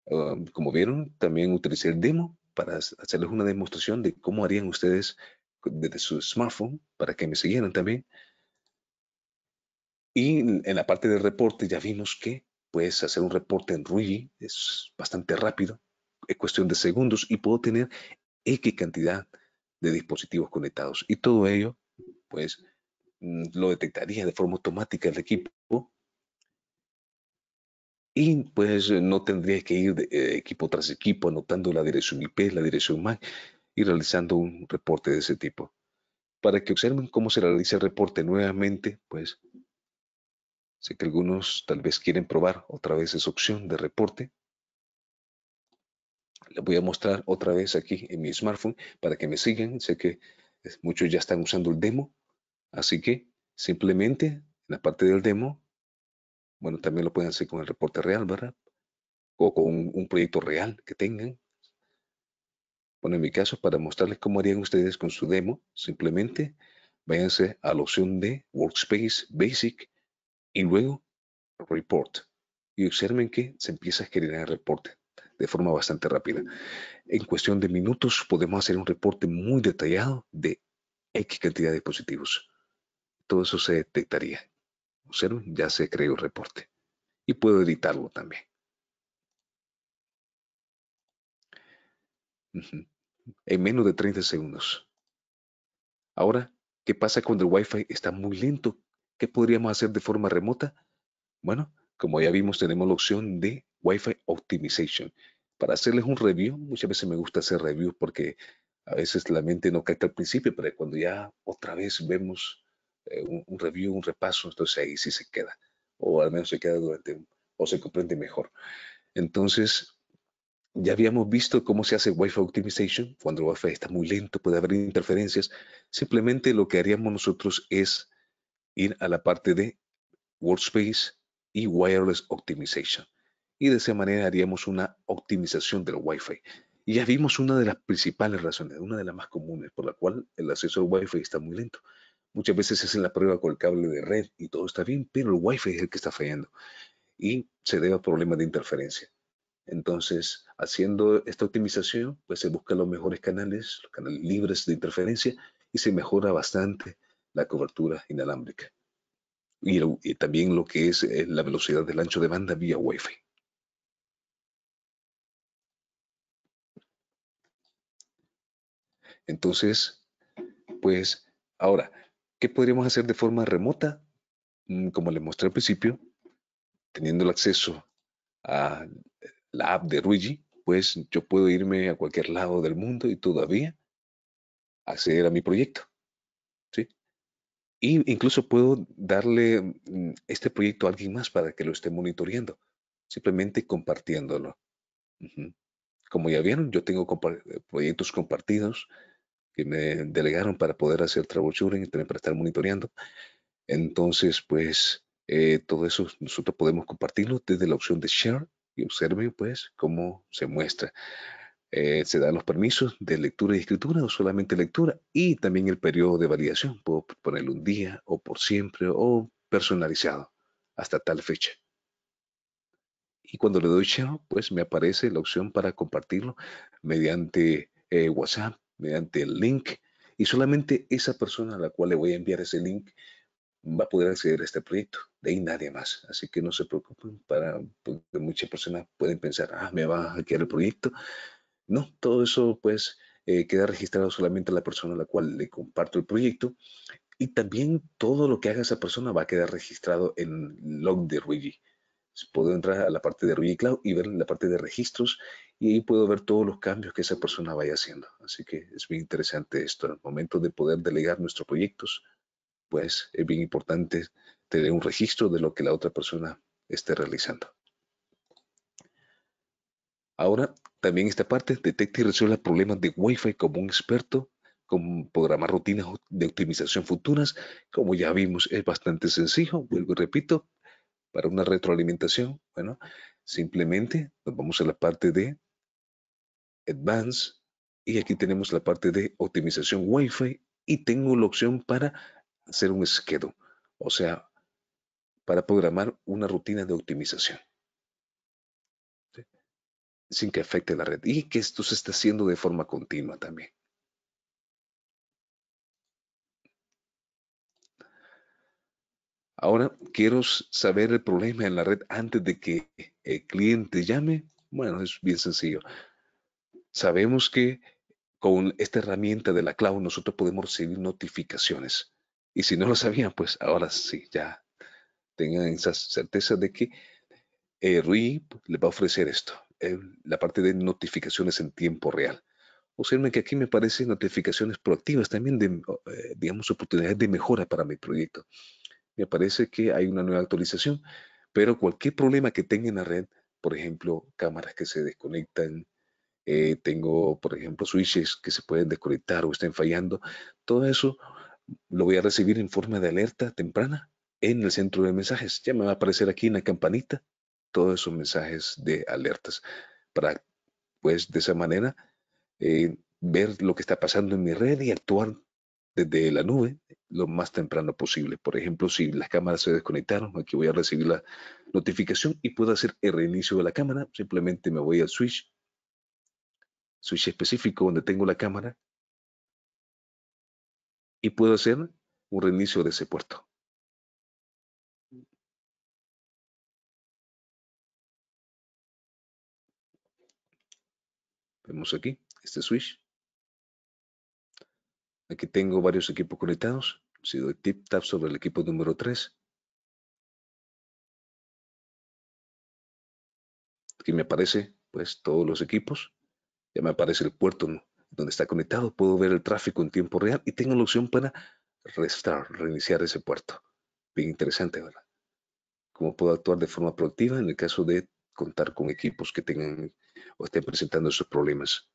um, como vieron, también utilicé el demo para hacerles una demostración de cómo harían ustedes desde su smartphone para que me siguieran también. Y en la parte de reporte ya vimos que puedes hacer un reporte en Ruby, es bastante rápido, es cuestión de segundos y puedo tener X cantidad de dispositivos conectados. Y todo ello, pues, mm, lo detectaría de forma automática el equipo y pues eh, no tendría que ir eh, equipo tras equipo anotando la dirección IP, la dirección MAC y realizando un reporte de ese tipo. Para que observen cómo se realiza el reporte nuevamente, pues sé que algunos tal vez quieren probar otra vez esa opción de reporte. Les voy a mostrar otra vez aquí en mi smartphone para que me sigan. Sé que muchos ya están usando el demo, así que simplemente en la parte del demo bueno, también lo pueden hacer con el reporte real, ¿verdad? O con un, proyecto real que tengan. Bueno, en mi caso, para mostrarles cómo harían ustedes con su demo, simplemente váyanse a la opción de Workspace Basic y luego Report. Y observen que se empieza a generar el reporte de forma bastante rápida. En cuestión de minutos podemos hacer un reporte muy detallado de X cantidad de dispositivos. Todo eso se detectaría ya se creó el reporte. Y puedo editarlo también. En menos de 30 segundos. Ahora, ¿qué pasa cuando el Wi-Fi está muy lento? ¿Qué podríamos hacer de forma remota? Bueno, como ya vimos, tenemos la opción de Wi-Fi Optimization. Para hacerles un review, muchas veces me gusta hacer reviews porque a veces la mente no cae al principio, pero cuando ya otra vez vemos eh, un, review, un repaso, entonces ahí sí se queda, o al menos se queda durante, o se comprende mejor. Entonces, ya habíamos visto cómo se hace Wi-Fi Optimization, cuando el Wi-Fi está muy lento, puede haber interferencias, simplemente lo que haríamos nosotros es ir a la parte de Workspace y Wireless Optimization. Y de esa manera haríamos una optimización del Wi-Fi. Y ya vimos una de las principales razones, una de las más comunes por la cual el acceso al Wi-Fi está muy lento. Muchas veces hacen la prueba con el cable de red y todo está bien, pero el wifi es el que está fallando y se debe a problemas de interferencia. Entonces, haciendo esta optimización, pues se buscan los mejores canales, los canales libres de interferencia y se mejora bastante la cobertura inalámbrica. Y, también lo que es la velocidad del ancho de banda vía Wi-Fi. Entonces, pues ahora, ¿Qué podríamos hacer de forma remota? Mm, como les mostré al principio, teniendo el acceso a la app de Ruigi, pues yo puedo irme a cualquier lado del mundo y todavía acceder a mi proyecto. ¿sí? Y incluso puedo darle mm, este proyecto a alguien más para que lo esté monitoreando, simplemente compartiéndolo. Como ya vieron, yo tengo eh, proyectos compartidos que me delegaron para poder hacer troubleshooting, para estar monitoreando. Entonces, pues, eh, todo eso nosotros podemos compartirlo desde la opción de Share y observen, pues, cómo se muestra. Eh, se dan los permisos de lectura y escritura o solamente lectura y también el periodo de validación. Puedo ponerlo un día o por siempre o personalizado hasta tal fecha. Y cuando le doy share, pues me aparece la opción para compartirlo mediante eh, WhatsApp, mediante el link y solamente esa persona a la cual le voy a enviar ese link va a poder acceder a este proyecto, de ahí nadie más. Así que no se preocupen, para, porque pues, muchas personas pueden pensar, ah, me va a hackear el proyecto. No, todo eso pues eh, queda registrado solamente a la persona a la cual le comparto el proyecto y también todo lo que haga esa persona va a quedar registrado en log de Ruigi. Puedo entrar a la parte de Ruby Cloud y ver la parte de registros y ahí puedo ver todos los cambios que esa persona vaya haciendo. Así que es bien interesante esto. En el momento de poder delegar nuestros proyectos, pues es bien importante tener un registro de lo que la otra persona esté realizando. Ahora, también esta parte, detecta y resuelve problemas de Wi-Fi como un experto, con programar rutinas de optimización futuras, como ya vimos, es bastante sencillo, vuelvo y repito, para una retroalimentación, bueno, simplemente nos vamos a la parte de Advanced y aquí tenemos la parte de optimización Wi-Fi y tengo la opción para hacer un schedule, o sea, para programar una rutina de optimización sin que afecte la red y que esto se está haciendo de forma continua también. Ahora quiero saber el problema en la red antes de que el cliente llame. Bueno, es bien sencillo. Sabemos que con esta herramienta de la cloud nosotros podemos recibir notificaciones. Y si no lo sabían, pues ahora sí, ya tengan esa certeza de que eh, RUI les va a ofrecer esto, eh, la parte de notificaciones en tiempo real. O Observen que aquí me parecen notificaciones proactivas también de, eh, digamos, oportunidades de mejora para mi proyecto me parece que hay una nueva actualización, pero cualquier problema que tenga en la red, por ejemplo, cámaras que se desconectan, eh, tengo, por ejemplo, switches que se pueden desconectar o estén fallando, todo eso lo voy a recibir en forma de alerta temprana en el centro de mensajes. Ya me va a aparecer aquí en la campanita todos esos mensajes de alertas para, pues, de esa manera eh, ver lo que está pasando en mi red y actuar de la nube lo más temprano posible. Por ejemplo, si las cámaras se desconectaron, aquí voy a recibir la notificación y puedo hacer el reinicio de la cámara. Simplemente me voy al switch, switch específico donde tengo la cámara y puedo hacer un reinicio de ese puerto. Vemos aquí este switch. Aquí tengo varios equipos conectados. Si doy tip tap sobre el equipo número 3, aquí me aparece pues todos los equipos. Ya me aparece el puerto donde está conectado. Puedo ver el tráfico en tiempo real y tengo la opción para restar, reiniciar ese puerto. Bien interesante, ¿verdad? Cómo puedo actuar de forma proactiva en el caso de contar con equipos que tengan o estén presentando esos problemas.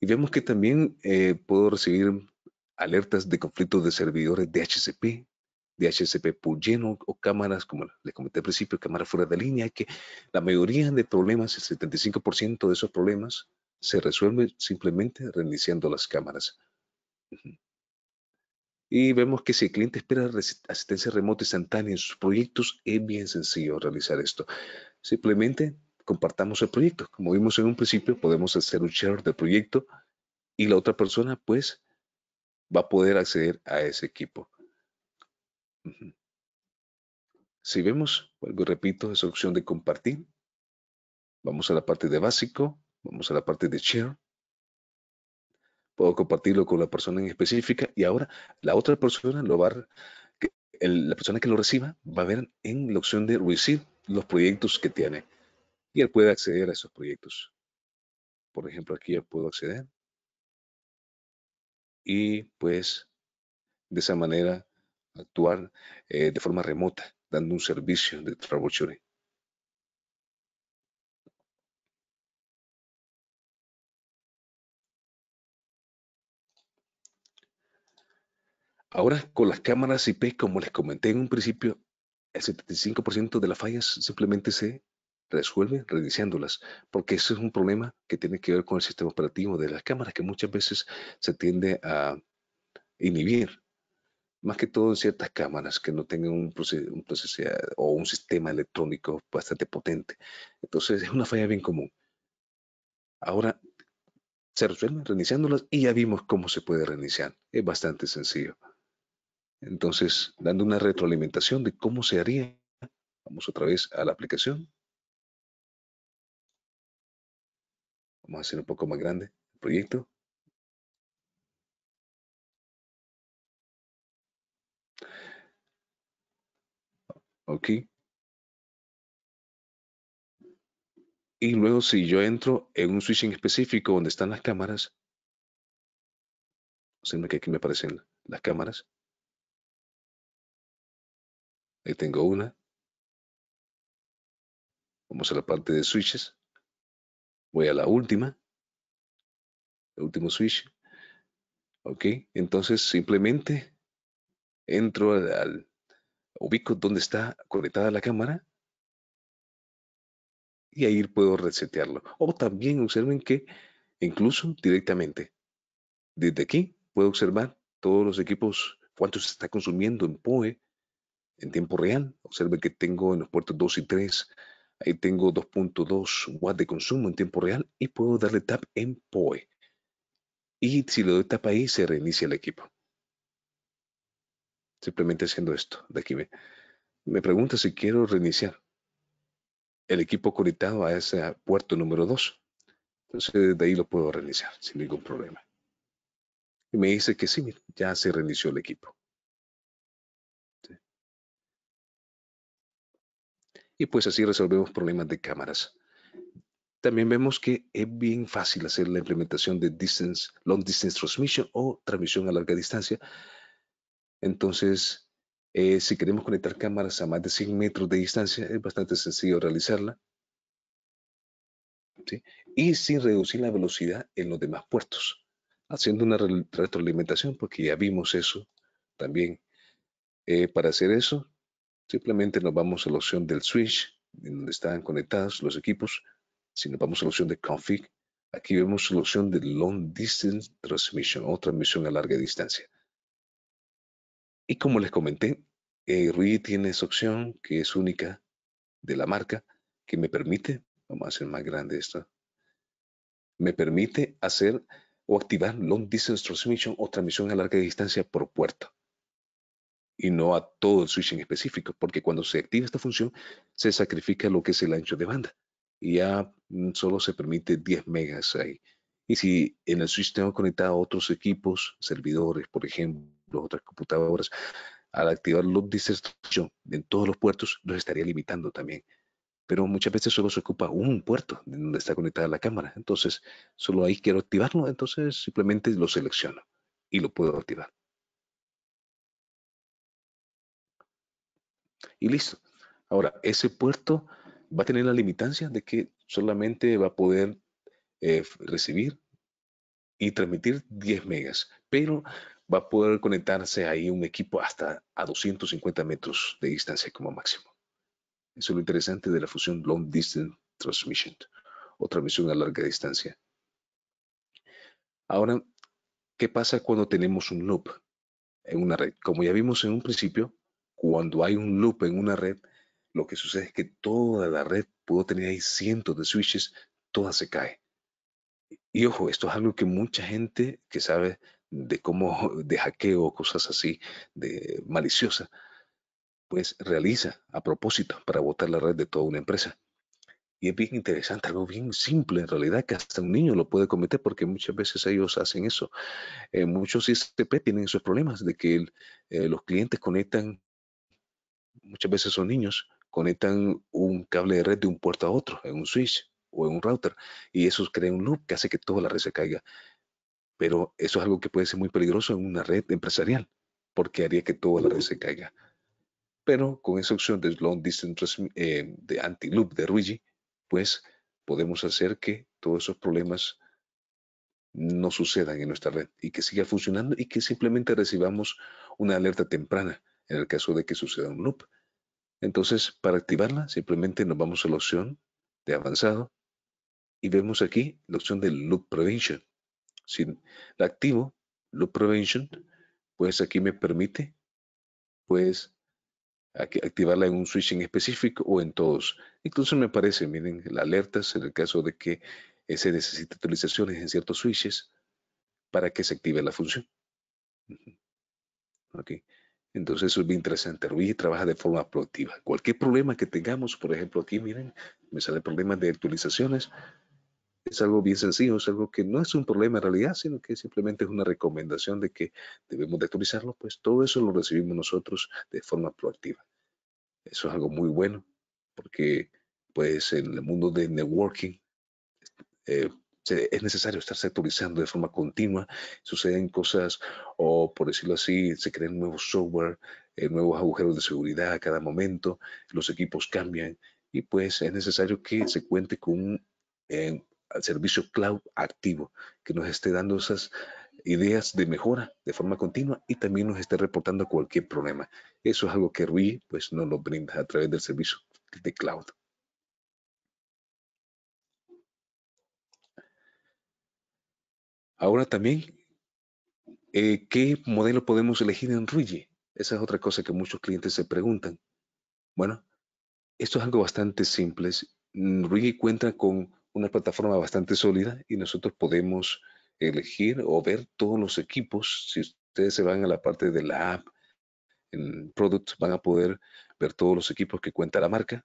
Y vemos que también eh, puedo recibir alertas de conflictos de servidores DHCP, DHCP por lleno o cámaras, como les comenté al principio, cámaras fuera de línea, que la mayoría de problemas, el 75% de esos problemas, se resuelven simplemente reiniciando las cámaras. Y vemos que si el cliente espera asistencia remota instantánea en sus proyectos, es bien sencillo realizar esto. Simplemente compartamos el proyecto. Como vimos en un principio, podemos hacer un share del proyecto y la otra persona pues va a poder acceder a ese equipo. Si vemos, vuelvo y repito, esa opción de compartir, vamos a la parte de básico, vamos a la parte de share, puedo compartirlo con la persona en específica y ahora la otra persona lo va la persona que lo reciba va a ver en la opción de receive los proyectos que tiene y él puede acceder a esos proyectos. Por ejemplo, aquí yo puedo acceder y pues de esa manera actuar eh, de forma remota, dando un servicio de troubleshooting. Ahora, con las cámaras IP, como les comenté en un principio, el 75% de las fallas simplemente se resuelve reiniciándolas, porque ese es un problema que tiene que ver con el sistema operativo de las cámaras que muchas veces se tiende a inhibir, más que todo en ciertas cámaras que no tengan un o un sistema electrónico bastante potente. Entonces es una falla bien común. Ahora se resuelven reiniciándolas y ya vimos cómo se puede reiniciar. Es bastante sencillo. Entonces, dando una retroalimentación de cómo se haría, vamos otra vez a la aplicación Vamos a hacer un poco más grande el proyecto. Ok. Y luego si yo entro en un switching específico donde están las cámaras, me que aquí me aparecen las cámaras. Ahí tengo una. Vamos a la parte de switches voy a la última, el último switch, ok, entonces simplemente entro al, ubico donde está conectada la cámara y ahí puedo resetearlo. O también observen que incluso directamente desde aquí puedo observar todos los equipos, cuántos se está consumiendo en POE en tiempo real. Observen que tengo en los puertos 2 y 3 Ahí tengo 2.2 watts de consumo en tiempo real y puedo darle tap en POE. Y si le doy tap ahí, se reinicia el equipo. Simplemente haciendo esto. De aquí me, me pregunta si quiero reiniciar el equipo conectado a ese puerto número 2. Entonces, de ahí lo puedo reiniciar sin ningún problema. Y me dice que sí, ya se reinició el equipo. y pues así resolvemos problemas de cámaras. También vemos que es bien fácil hacer la implementación de distance, long distance transmission o transmisión a larga distancia. Entonces, eh, si queremos conectar cámaras a más de 100 metros de distancia, es bastante sencillo realizarla. Y sin reducir la velocidad en los demás puertos, haciendo una retroalimentación, porque ya vimos eso también. Eh, para hacer eso, Simplemente nos vamos a la opción del switch, en donde están conectados los equipos. Si nos vamos a la opción de config, aquí vemos la opción de long distance transmission o transmisión a larga distancia. Y como les comenté, RUI tiene esa opción que es única de la marca que me permite, vamos a hacer más grande esto, me permite hacer o activar long distance transmission o transmisión a larga distancia por puerto y no a todo el switch en específico, porque cuando se activa esta función, se sacrifica lo que es el ancho de banda y ya mm, solo se permite 10 megas ahí. Y si en el switch tengo conectado otros equipos, servidores, por ejemplo, otras computadoras, al activar los distribución en todos los puertos, los estaría limitando también. Pero muchas veces solo se ocupa un puerto donde está conectada la cámara. Entonces, solo ahí quiero activarlo. Entonces, simplemente lo selecciono y lo puedo activar. y listo. Ahora, ese puerto va a tener la limitancia de que solamente va a poder eh, recibir y transmitir 10 megas, pero va a poder conectarse ahí un equipo hasta a 250 metros de distancia como máximo. Eso es lo interesante de la fusión Long Distance Transmission o transmisión a larga distancia. Ahora, ¿qué pasa cuando tenemos un loop en una red? Como ya vimos en un principio, cuando hay un loop en una red, lo que sucede es que toda la red, puedo tener ahí cientos de switches, toda se cae. Y ojo, esto es algo que mucha gente que sabe de cómo, de hackeo, cosas así, de maliciosa, pues realiza a propósito para botar la red de toda una empresa. Y es bien interesante, algo bien simple en realidad, que hasta un niño lo puede cometer porque muchas veces ellos hacen eso. Eh, muchos ISP tienen esos problemas de que eh, los clientes conectan muchas veces son niños, conectan un cable de red de un puerto a otro, en un switch o en un router, y eso crea un loop que hace que toda la red se caiga. Pero eso es algo que puede ser muy peligroso en una red empresarial, porque haría que toda la red se caiga. Pero con esa opción de long distance eh, de anti-loop de Ruigi, pues podemos hacer que todos esos problemas no sucedan en nuestra red y que siga funcionando y que simplemente recibamos una alerta temprana en el caso de que suceda un loop entonces, para activarla, simplemente nos vamos a la opción de avanzado y vemos aquí la opción de Loop Prevention. Si la activo, Loop Prevention, pues aquí me permite pues activarla en un switch en específico o en todos. Incluso me parece, miren, las alertas en el caso de que se necesite actualizaciones en ciertos switches para que se active la función. Ok. Entonces eso es bien interesante. Ruiz trabaja de forma proactiva. Cualquier problema que tengamos, por ejemplo, aquí miren, me sale problemas de actualizaciones. Es algo bien sencillo, es algo que no es un problema en realidad, sino que simplemente es una recomendación de que debemos de actualizarlo, pues todo eso lo recibimos nosotros de forma proactiva. Eso es algo muy bueno, porque pues en el mundo de networking eh, es necesario estarse actualizando de forma continua. Suceden cosas, o por decirlo así, se crean nuevos software, eh, nuevos agujeros de seguridad a cada momento, los equipos cambian y pues es necesario que se cuente con un eh, servicio cloud activo que nos esté dando esas ideas de mejora de forma continua y también nos esté reportando cualquier problema. Eso es algo que RUI pues, nos lo brinda a través del servicio de cloud. Ahora también, eh, ¿qué modelo podemos elegir en Ruigi? Esa es otra cosa que muchos clientes se preguntan. Bueno, esto es algo bastante simple. Mm, Ruigi cuenta con una plataforma bastante sólida y nosotros podemos elegir o ver todos los equipos. Si ustedes se van a la parte de la app, en Product, van a poder ver todos los equipos que cuenta la marca,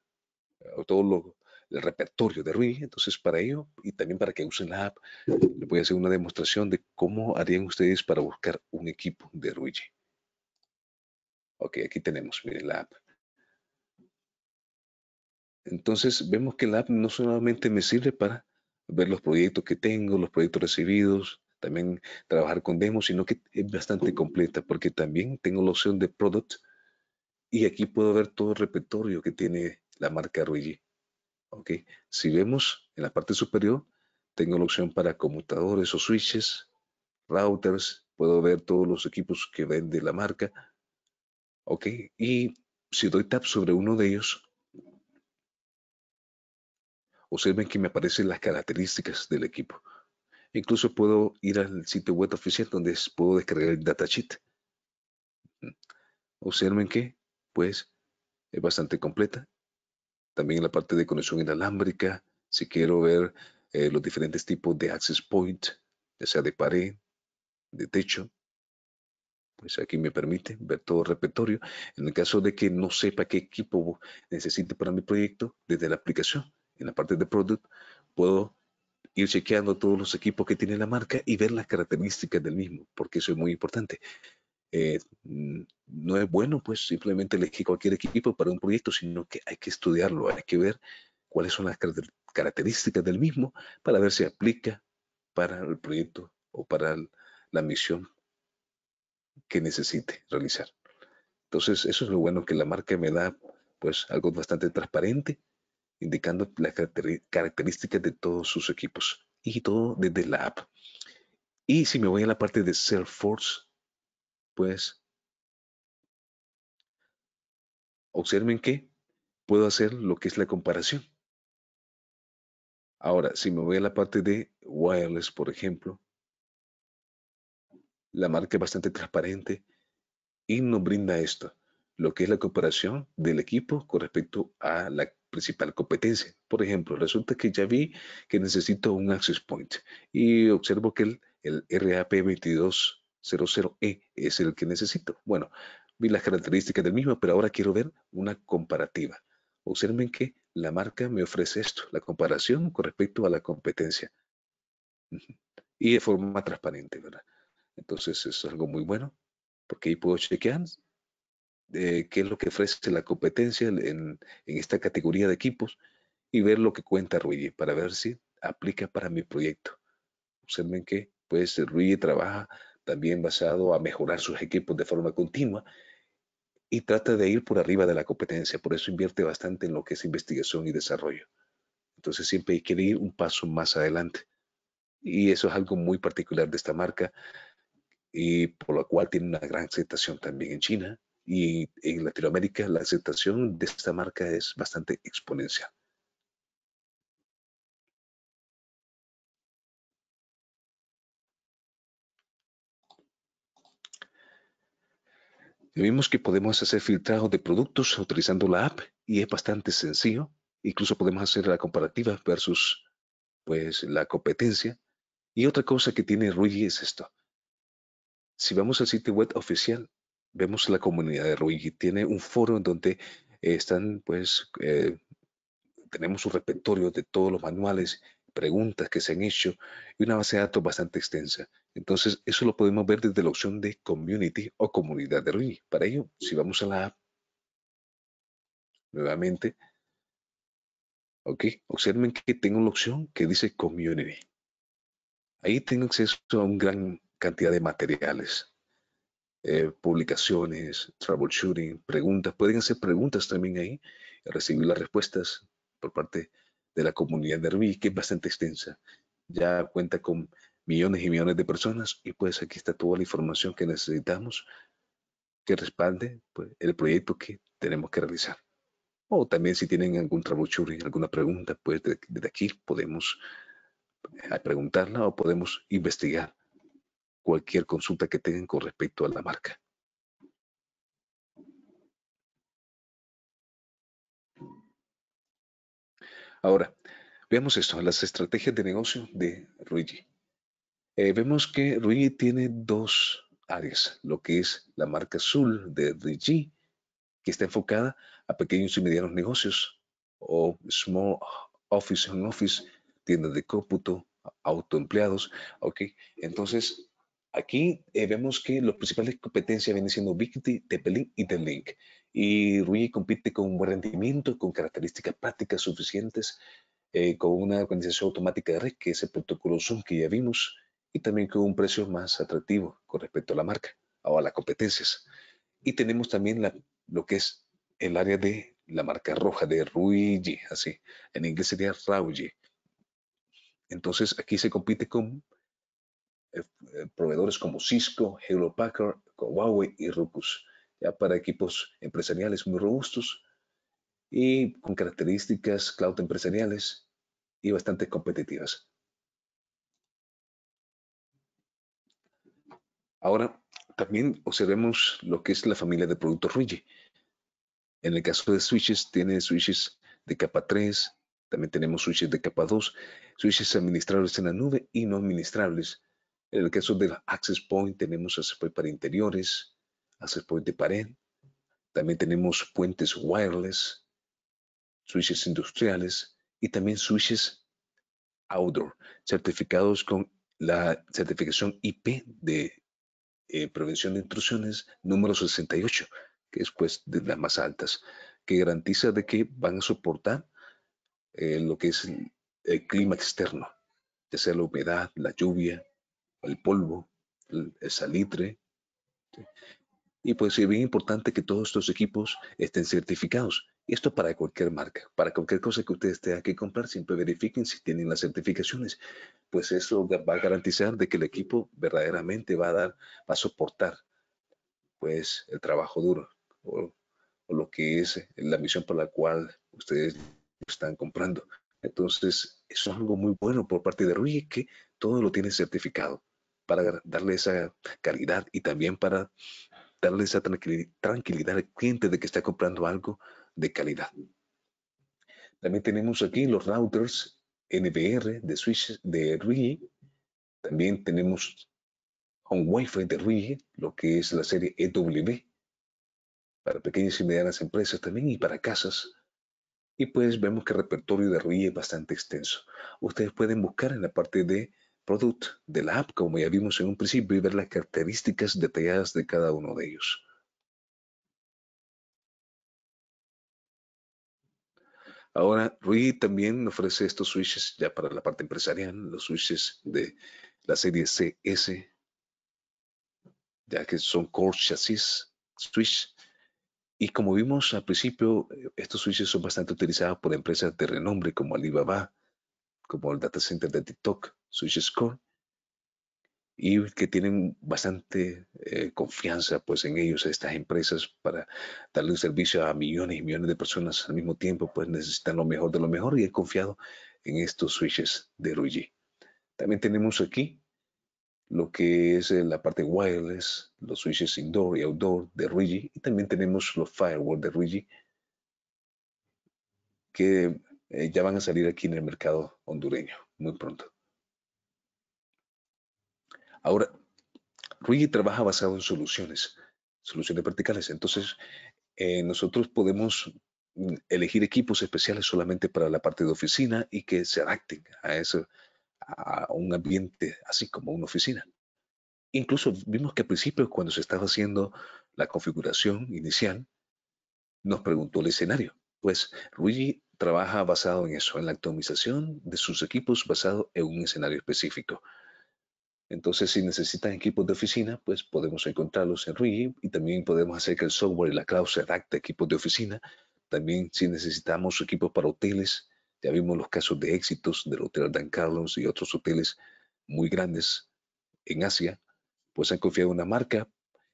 todos los el repertorio de Ruigi, Entonces, para ello y también para que usen la app, les voy a hacer una demostración de cómo harían ustedes para buscar un equipo de Ruigi. Ok, aquí tenemos, miren la app. Entonces, vemos que la app no solamente me sirve para ver los proyectos que tengo, los proyectos recibidos, también trabajar con demos, sino que es bastante completa porque también tengo la opción de product y aquí puedo ver todo el repertorio que tiene la marca Ruigi si vemos en la parte superior, tengo la opción para conmutadores o switches, routers, puedo ver todos los equipos que vende la marca. Ok, y si doy tap sobre uno de ellos, observen que me aparecen las características del equipo. Incluso puedo ir al sitio web oficial donde puedo descargar el datasheet. Observen que, pues, es bastante completa también en la parte de conexión inalámbrica, si quiero ver eh, los diferentes tipos de access point, ya sea de pared, de techo, pues aquí me permite ver todo el repertorio. En el caso de que no sepa qué equipo necesite para mi proyecto, desde la aplicación, en la parte de product, puedo ir chequeando todos los equipos que tiene la marca y ver las características del mismo, porque eso es muy importante. Eh, no es bueno pues simplemente elegir cualquier equipo para un proyecto, sino que hay que estudiarlo, hay que ver cuáles son las características del mismo para ver si aplica para el proyecto o para la misión que necesite realizar. Entonces, eso es lo bueno que la marca me da, pues algo bastante transparente, indicando las características de todos sus equipos y todo desde la app. Y si me voy a la parte de Salesforce, pues observen que puedo hacer lo que es la comparación. Ahora, si me voy a la parte de wireless, por ejemplo, la marca es bastante transparente y nos brinda esto, lo que es la comparación del equipo con respecto a la principal competencia. Por ejemplo, resulta que ya vi que necesito un access point y observo que el, el RAP22 00E es el que necesito. Bueno, vi las características del mismo, pero ahora quiero ver una comparativa. Observen que la marca me ofrece esto, la comparación con respecto a la competencia. Y de forma transparente, ¿verdad? Entonces es algo muy bueno, porque ahí puedo chequear eh, qué es lo que ofrece la competencia en, esta categoría de equipos y ver lo que cuenta Ruigi para ver si aplica para mi proyecto. Observen que pues Ruigi trabaja también basado a mejorar sus equipos de forma continua y trata de ir por arriba de la competencia. Por eso invierte bastante en lo que es investigación y desarrollo. Entonces siempre quiere ir un paso más adelante. Y eso es algo muy particular de esta marca y por lo cual tiene una gran aceptación también en China y en Latinoamérica la aceptación de esta marca es bastante exponencial. Vimos que podemos hacer filtrado de productos utilizando la app y es bastante sencillo. Incluso podemos hacer la comparativa versus pues la competencia. Y otra cosa que tiene Ruigi es esto. Si vamos al sitio web oficial, vemos la comunidad de Ruigi. Tiene un foro en donde están, pues, eh, tenemos un repertorio de todos los manuales preguntas que se han hecho y una base de datos bastante extensa. Entonces, eso lo podemos ver desde la opción de Community o Comunidad de Ruby. Para ello, si vamos a la app, nuevamente, ok, observen que tengo la opción que dice Community. Ahí tengo acceso a una gran cantidad de materiales, eh, publicaciones, troubleshooting, preguntas. Pueden hacer preguntas también ahí, recibir las respuestas por parte de de la comunidad de Rubí, que es bastante extensa. Ya cuenta con millones y millones de personas y pues aquí está toda la información que necesitamos que respalde pues, el proyecto que tenemos que realizar. O también si tienen algún troubleshooting, alguna pregunta, pues desde aquí podemos eh, preguntarla o podemos investigar cualquier consulta que tengan con respecto a la marca. Ahora, veamos esto, las estrategias de negocio de Ruigi. Eh, vemos que Ruigi tiene dos áreas, lo que es la marca azul de Ruigi, que está enfocada a pequeños y medianos negocios, o small office and office, tiendas de cómputo, autoempleados, ¿ok? Entonces, Aquí eh, vemos que los principales competencias vienen siendo Victi, Tepelin y Tenlink. Y Rui compite con un buen rendimiento, con características prácticas suficientes, eh, con una organización automática de red, que es el protocolo Zoom que ya vimos, y también con un precio más atractivo con respecto a la marca o a las competencias. Y tenemos también la, lo que es el área de la marca roja de Ruigi, así, en inglés sería Rauji. Entonces aquí se compite con eh, eh, proveedores como Cisco, Hewlett Packard, Huawei y Rucus, ya para equipos empresariales muy robustos y con características cloud empresariales y bastante competitivas. Ahora, también observemos lo que es la familia de productos Ruigi. En el caso de switches, tiene switches de capa 3, también tenemos switches de capa 2, switches administrables en la nube y no administrables en el caso del Access Point tenemos Access Point para interiores, Access Point de pared. También tenemos puentes wireless, switches industriales y también switches outdoor, certificados con la certificación IP de eh, prevención de intrusiones número 68, que es pues de las más altas, que garantiza de que van a soportar eh, lo que es el, clima externo, ya sea la humedad, la lluvia, el polvo, el, salitre. Y pues es bien importante que todos estos equipos estén certificados. Esto para cualquier marca, para cualquier cosa que ustedes tengan que comprar, siempre verifiquen si tienen las certificaciones, pues eso va a garantizar de que el equipo verdaderamente va a dar, va a soportar pues el trabajo duro o, lo que es la misión por la cual ustedes están comprando. Entonces, eso es algo muy bueno por parte de Rui, que todo lo tiene certificado para darle esa calidad y también para darle esa tranquilidad al cliente de que está comprando algo de calidad. También tenemos aquí los routers NBR de Switch de RUI. También tenemos un Wi-Fi de RUI, lo que es la serie EW, para pequeñas y medianas empresas también y para casas. Y pues vemos que el repertorio de RUI es bastante extenso. Ustedes pueden buscar en la parte de Product de la app, como ya vimos en un principio, y ver las características detalladas de cada uno de ellos. Ahora, Rui también ofrece estos switches ya para la parte empresarial, los switches de la serie CS, ya que son Core Chassis Switch. Y como vimos al principio, eh, estos switches son bastante utilizados por empresas de renombre como Alibaba, como el data center de TikTok, SwitchScore, y que tienen bastante eh, confianza pues en ellos, estas empresas, para darle un servicio a millones y millones de personas al mismo tiempo, pues necesitan lo mejor de lo mejor y he confiado en estos switches de Ruigi. También tenemos aquí lo que es eh, la parte wireless, los switches indoor y outdoor de Ruigi, y también tenemos los firewall de Ruigi, que eh, ya van a salir aquí en el mercado hondureño muy pronto. Ahora, Ruigi trabaja basado en soluciones, soluciones verticales. Entonces, eh, nosotros podemos mm, elegir equipos especiales solamente para la parte de oficina y que se adapten a, eso, a un ambiente así como una oficina. Incluso vimos que al principio, cuando se estaba haciendo la configuración inicial, nos preguntó el escenario. Pues Ruigi trabaja basado en eso, en la atomización de sus equipos basado en un escenario específico. Entonces, si necesitan equipos de oficina, pues podemos encontrarlos en Ruigi y también podemos hacer que el software y la cloud se adapte a equipos de oficina. También si necesitamos equipos para hoteles, ya vimos los casos de éxitos del Hotel Dan Carlos y otros hoteles muy grandes en Asia, pues han confiado en una marca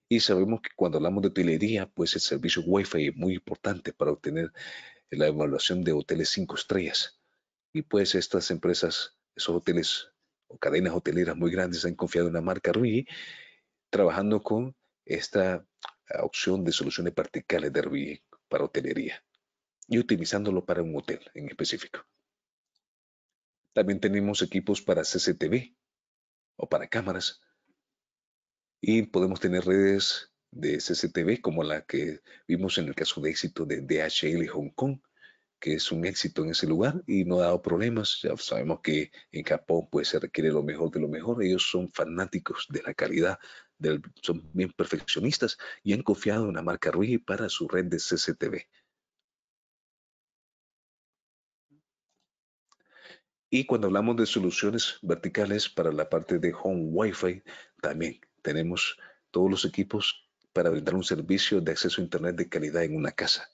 y sabemos que cuando hablamos de hotelería, pues el servicio Wi-Fi es muy importante para obtener la evaluación de hoteles cinco estrellas. Y pues estas empresas, esos hoteles o cadenas hoteleras muy grandes han confiado en la marca Rui, trabajando con esta ah, opción de soluciones verticales de Rui para hotelería y utilizándolo para un hotel en específico. También tenemos equipos para CCTV o para cámaras y podemos tener redes de CCTV, como la que vimos en el caso de éxito de DHL Hong Kong, que es un éxito en ese lugar y no ha dado problemas. Ya sabemos que en Japón pues se requiere lo mejor de lo mejor. Ellos son fanáticos de la calidad, son bien perfeccionistas y han confiado en la marca Rui para su red de CCTV. Y cuando hablamos de soluciones verticales para la parte de Home Wi-Fi, también tenemos todos los equipos para brindar un servicio de acceso a Internet de calidad en una casa.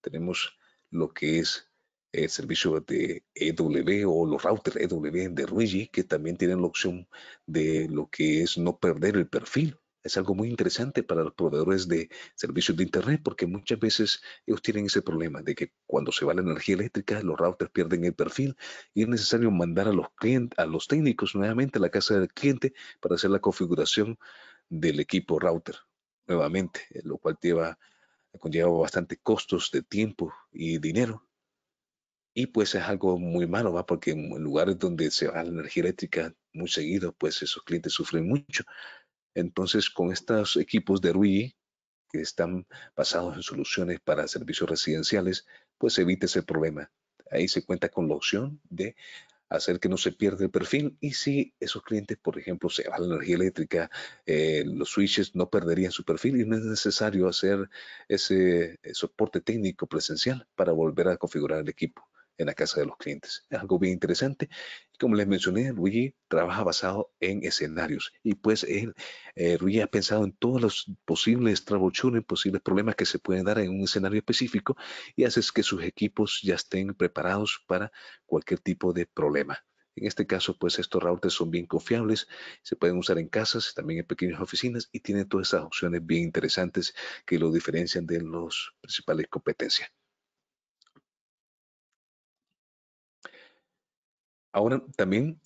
Tenemos lo que es el servicio de EW o los routers EW de Ruigi, que también tienen la opción de lo que es no perder el perfil. Es algo muy interesante para los proveedores de servicios de Internet porque muchas veces ellos tienen ese problema de que cuando se va la energía eléctrica los routers pierden el perfil y es necesario mandar a los, clientes, a los técnicos nuevamente a la casa del cliente para hacer la configuración del equipo router nuevamente, eh, lo cual lleva, conlleva bastante costos de tiempo y dinero. Y pues es algo muy malo, ¿va? porque en lugares donde se va la energía eléctrica muy seguido, pues esos clientes sufren mucho. Entonces, con estos equipos de RUI que están basados en soluciones para servicios residenciales, pues evita ese problema. Ahí se cuenta con la opción de hacer que no se pierda el perfil y si esos clientes, por ejemplo, se van la energía eléctrica, eh, los switches no perderían su perfil y no es necesario hacer ese eh, soporte técnico presencial para volver a configurar el equipo en la casa de los clientes. Es algo bien interesante. Como les mencioné, Luigi trabaja basado en escenarios y pues él, eh, ha pensado en todos los posibles troubleshooting, posibles problemas que se pueden dar en un escenario específico y hace que sus equipos ya estén preparados para cualquier tipo de problema. En este caso, pues estos routers son bien confiables, se pueden usar en casas, también en pequeñas oficinas y tienen todas esas opciones bien interesantes que lo diferencian de los principales competencias. Ahora también,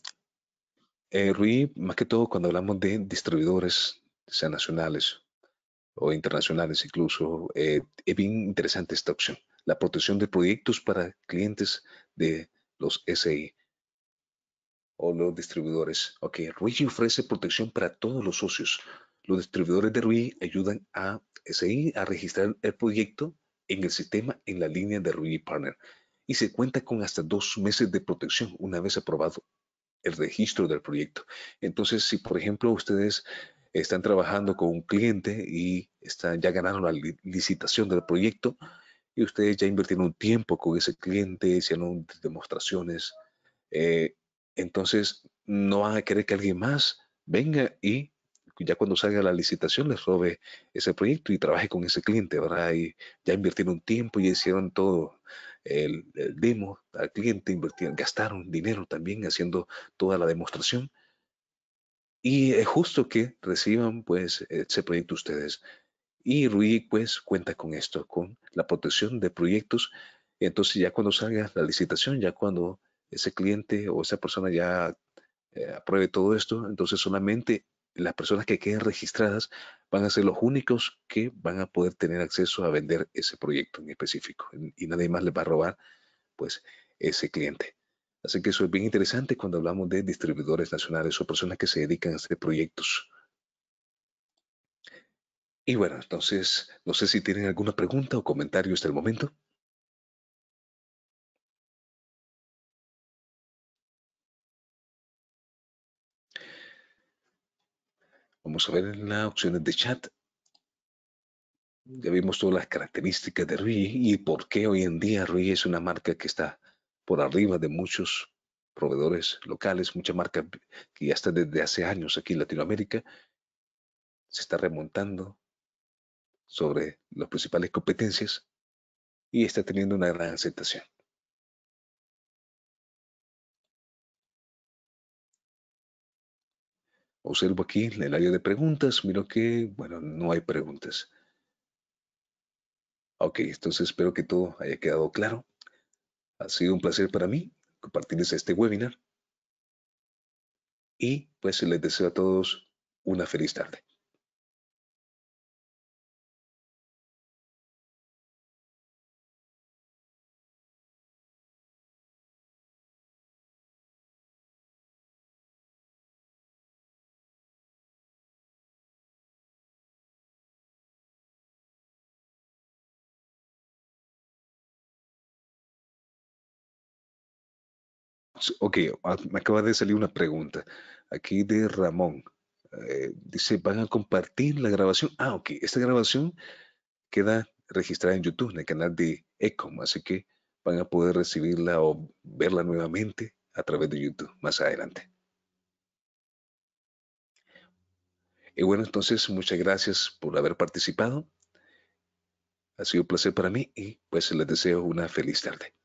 eh, Rui, más que todo cuando hablamos de distribuidores, sean nacionales o internacionales incluso, eh, es bien interesante esta opción, la protección de proyectos para clientes de los SI o los distribuidores. Ok, Rui ofrece protección para todos los socios. Los distribuidores de Rui ayudan a SI a registrar el proyecto en el sistema en la línea de Rui Partner y se cuenta con hasta dos meses de protección una vez aprobado el registro del proyecto. Entonces, si por ejemplo ustedes están trabajando con un cliente y están, ya ganaron la licitación del proyecto y ustedes ya invirtieron un tiempo con ese cliente, hicieron demostraciones, eh, entonces no van a querer que alguien más venga y ya cuando salga la licitación les robe ese proyecto y trabaje con ese cliente, ¿verdad? Y ya invirtieron un tiempo y hicieron todo el, demo al cliente, gastaron dinero también haciendo toda la demostración. Y es justo que reciban pues ese proyecto ustedes. Y Rui pues cuenta con esto, con la protección de proyectos. Entonces ya cuando salga la licitación, ya cuando ese cliente o esa persona ya eh, apruebe todo esto, entonces solamente las personas que queden registradas van a ser los únicos que van a poder tener acceso a vender ese proyecto en específico y nadie más les va a robar pues ese cliente. Así que eso es bien interesante cuando hablamos de distribuidores nacionales o personas que se dedican a hacer proyectos. Y bueno, entonces, no sé si tienen alguna pregunta o comentario hasta el momento. Vamos a ver las opciones de chat. Ya vimos todas las características de Rui y por qué hoy en día Rui es una marca que está por arriba de muchos proveedores locales, mucha marca que ya están desde hace años aquí en Latinoamérica. Se está remontando sobre las principales competencias y está teniendo una gran aceptación. Observo aquí el área de preguntas, miro que, bueno, no hay preguntas. Ok, entonces espero que todo haya quedado claro. Ha sido un placer para mí compartirles este webinar. Y pues les deseo a todos una feliz tarde. Ok, ah, me acaba de salir una pregunta aquí de Ramón. Eh, dice, ¿van a compartir la grabación? Ah, ok, esta grabación queda registrada en YouTube, en el canal de ECOM, así que van a poder recibirla o verla nuevamente a través de YouTube más adelante. Y bueno, entonces muchas gracias por haber participado. Ha sido un placer para mí y pues les deseo una feliz tarde.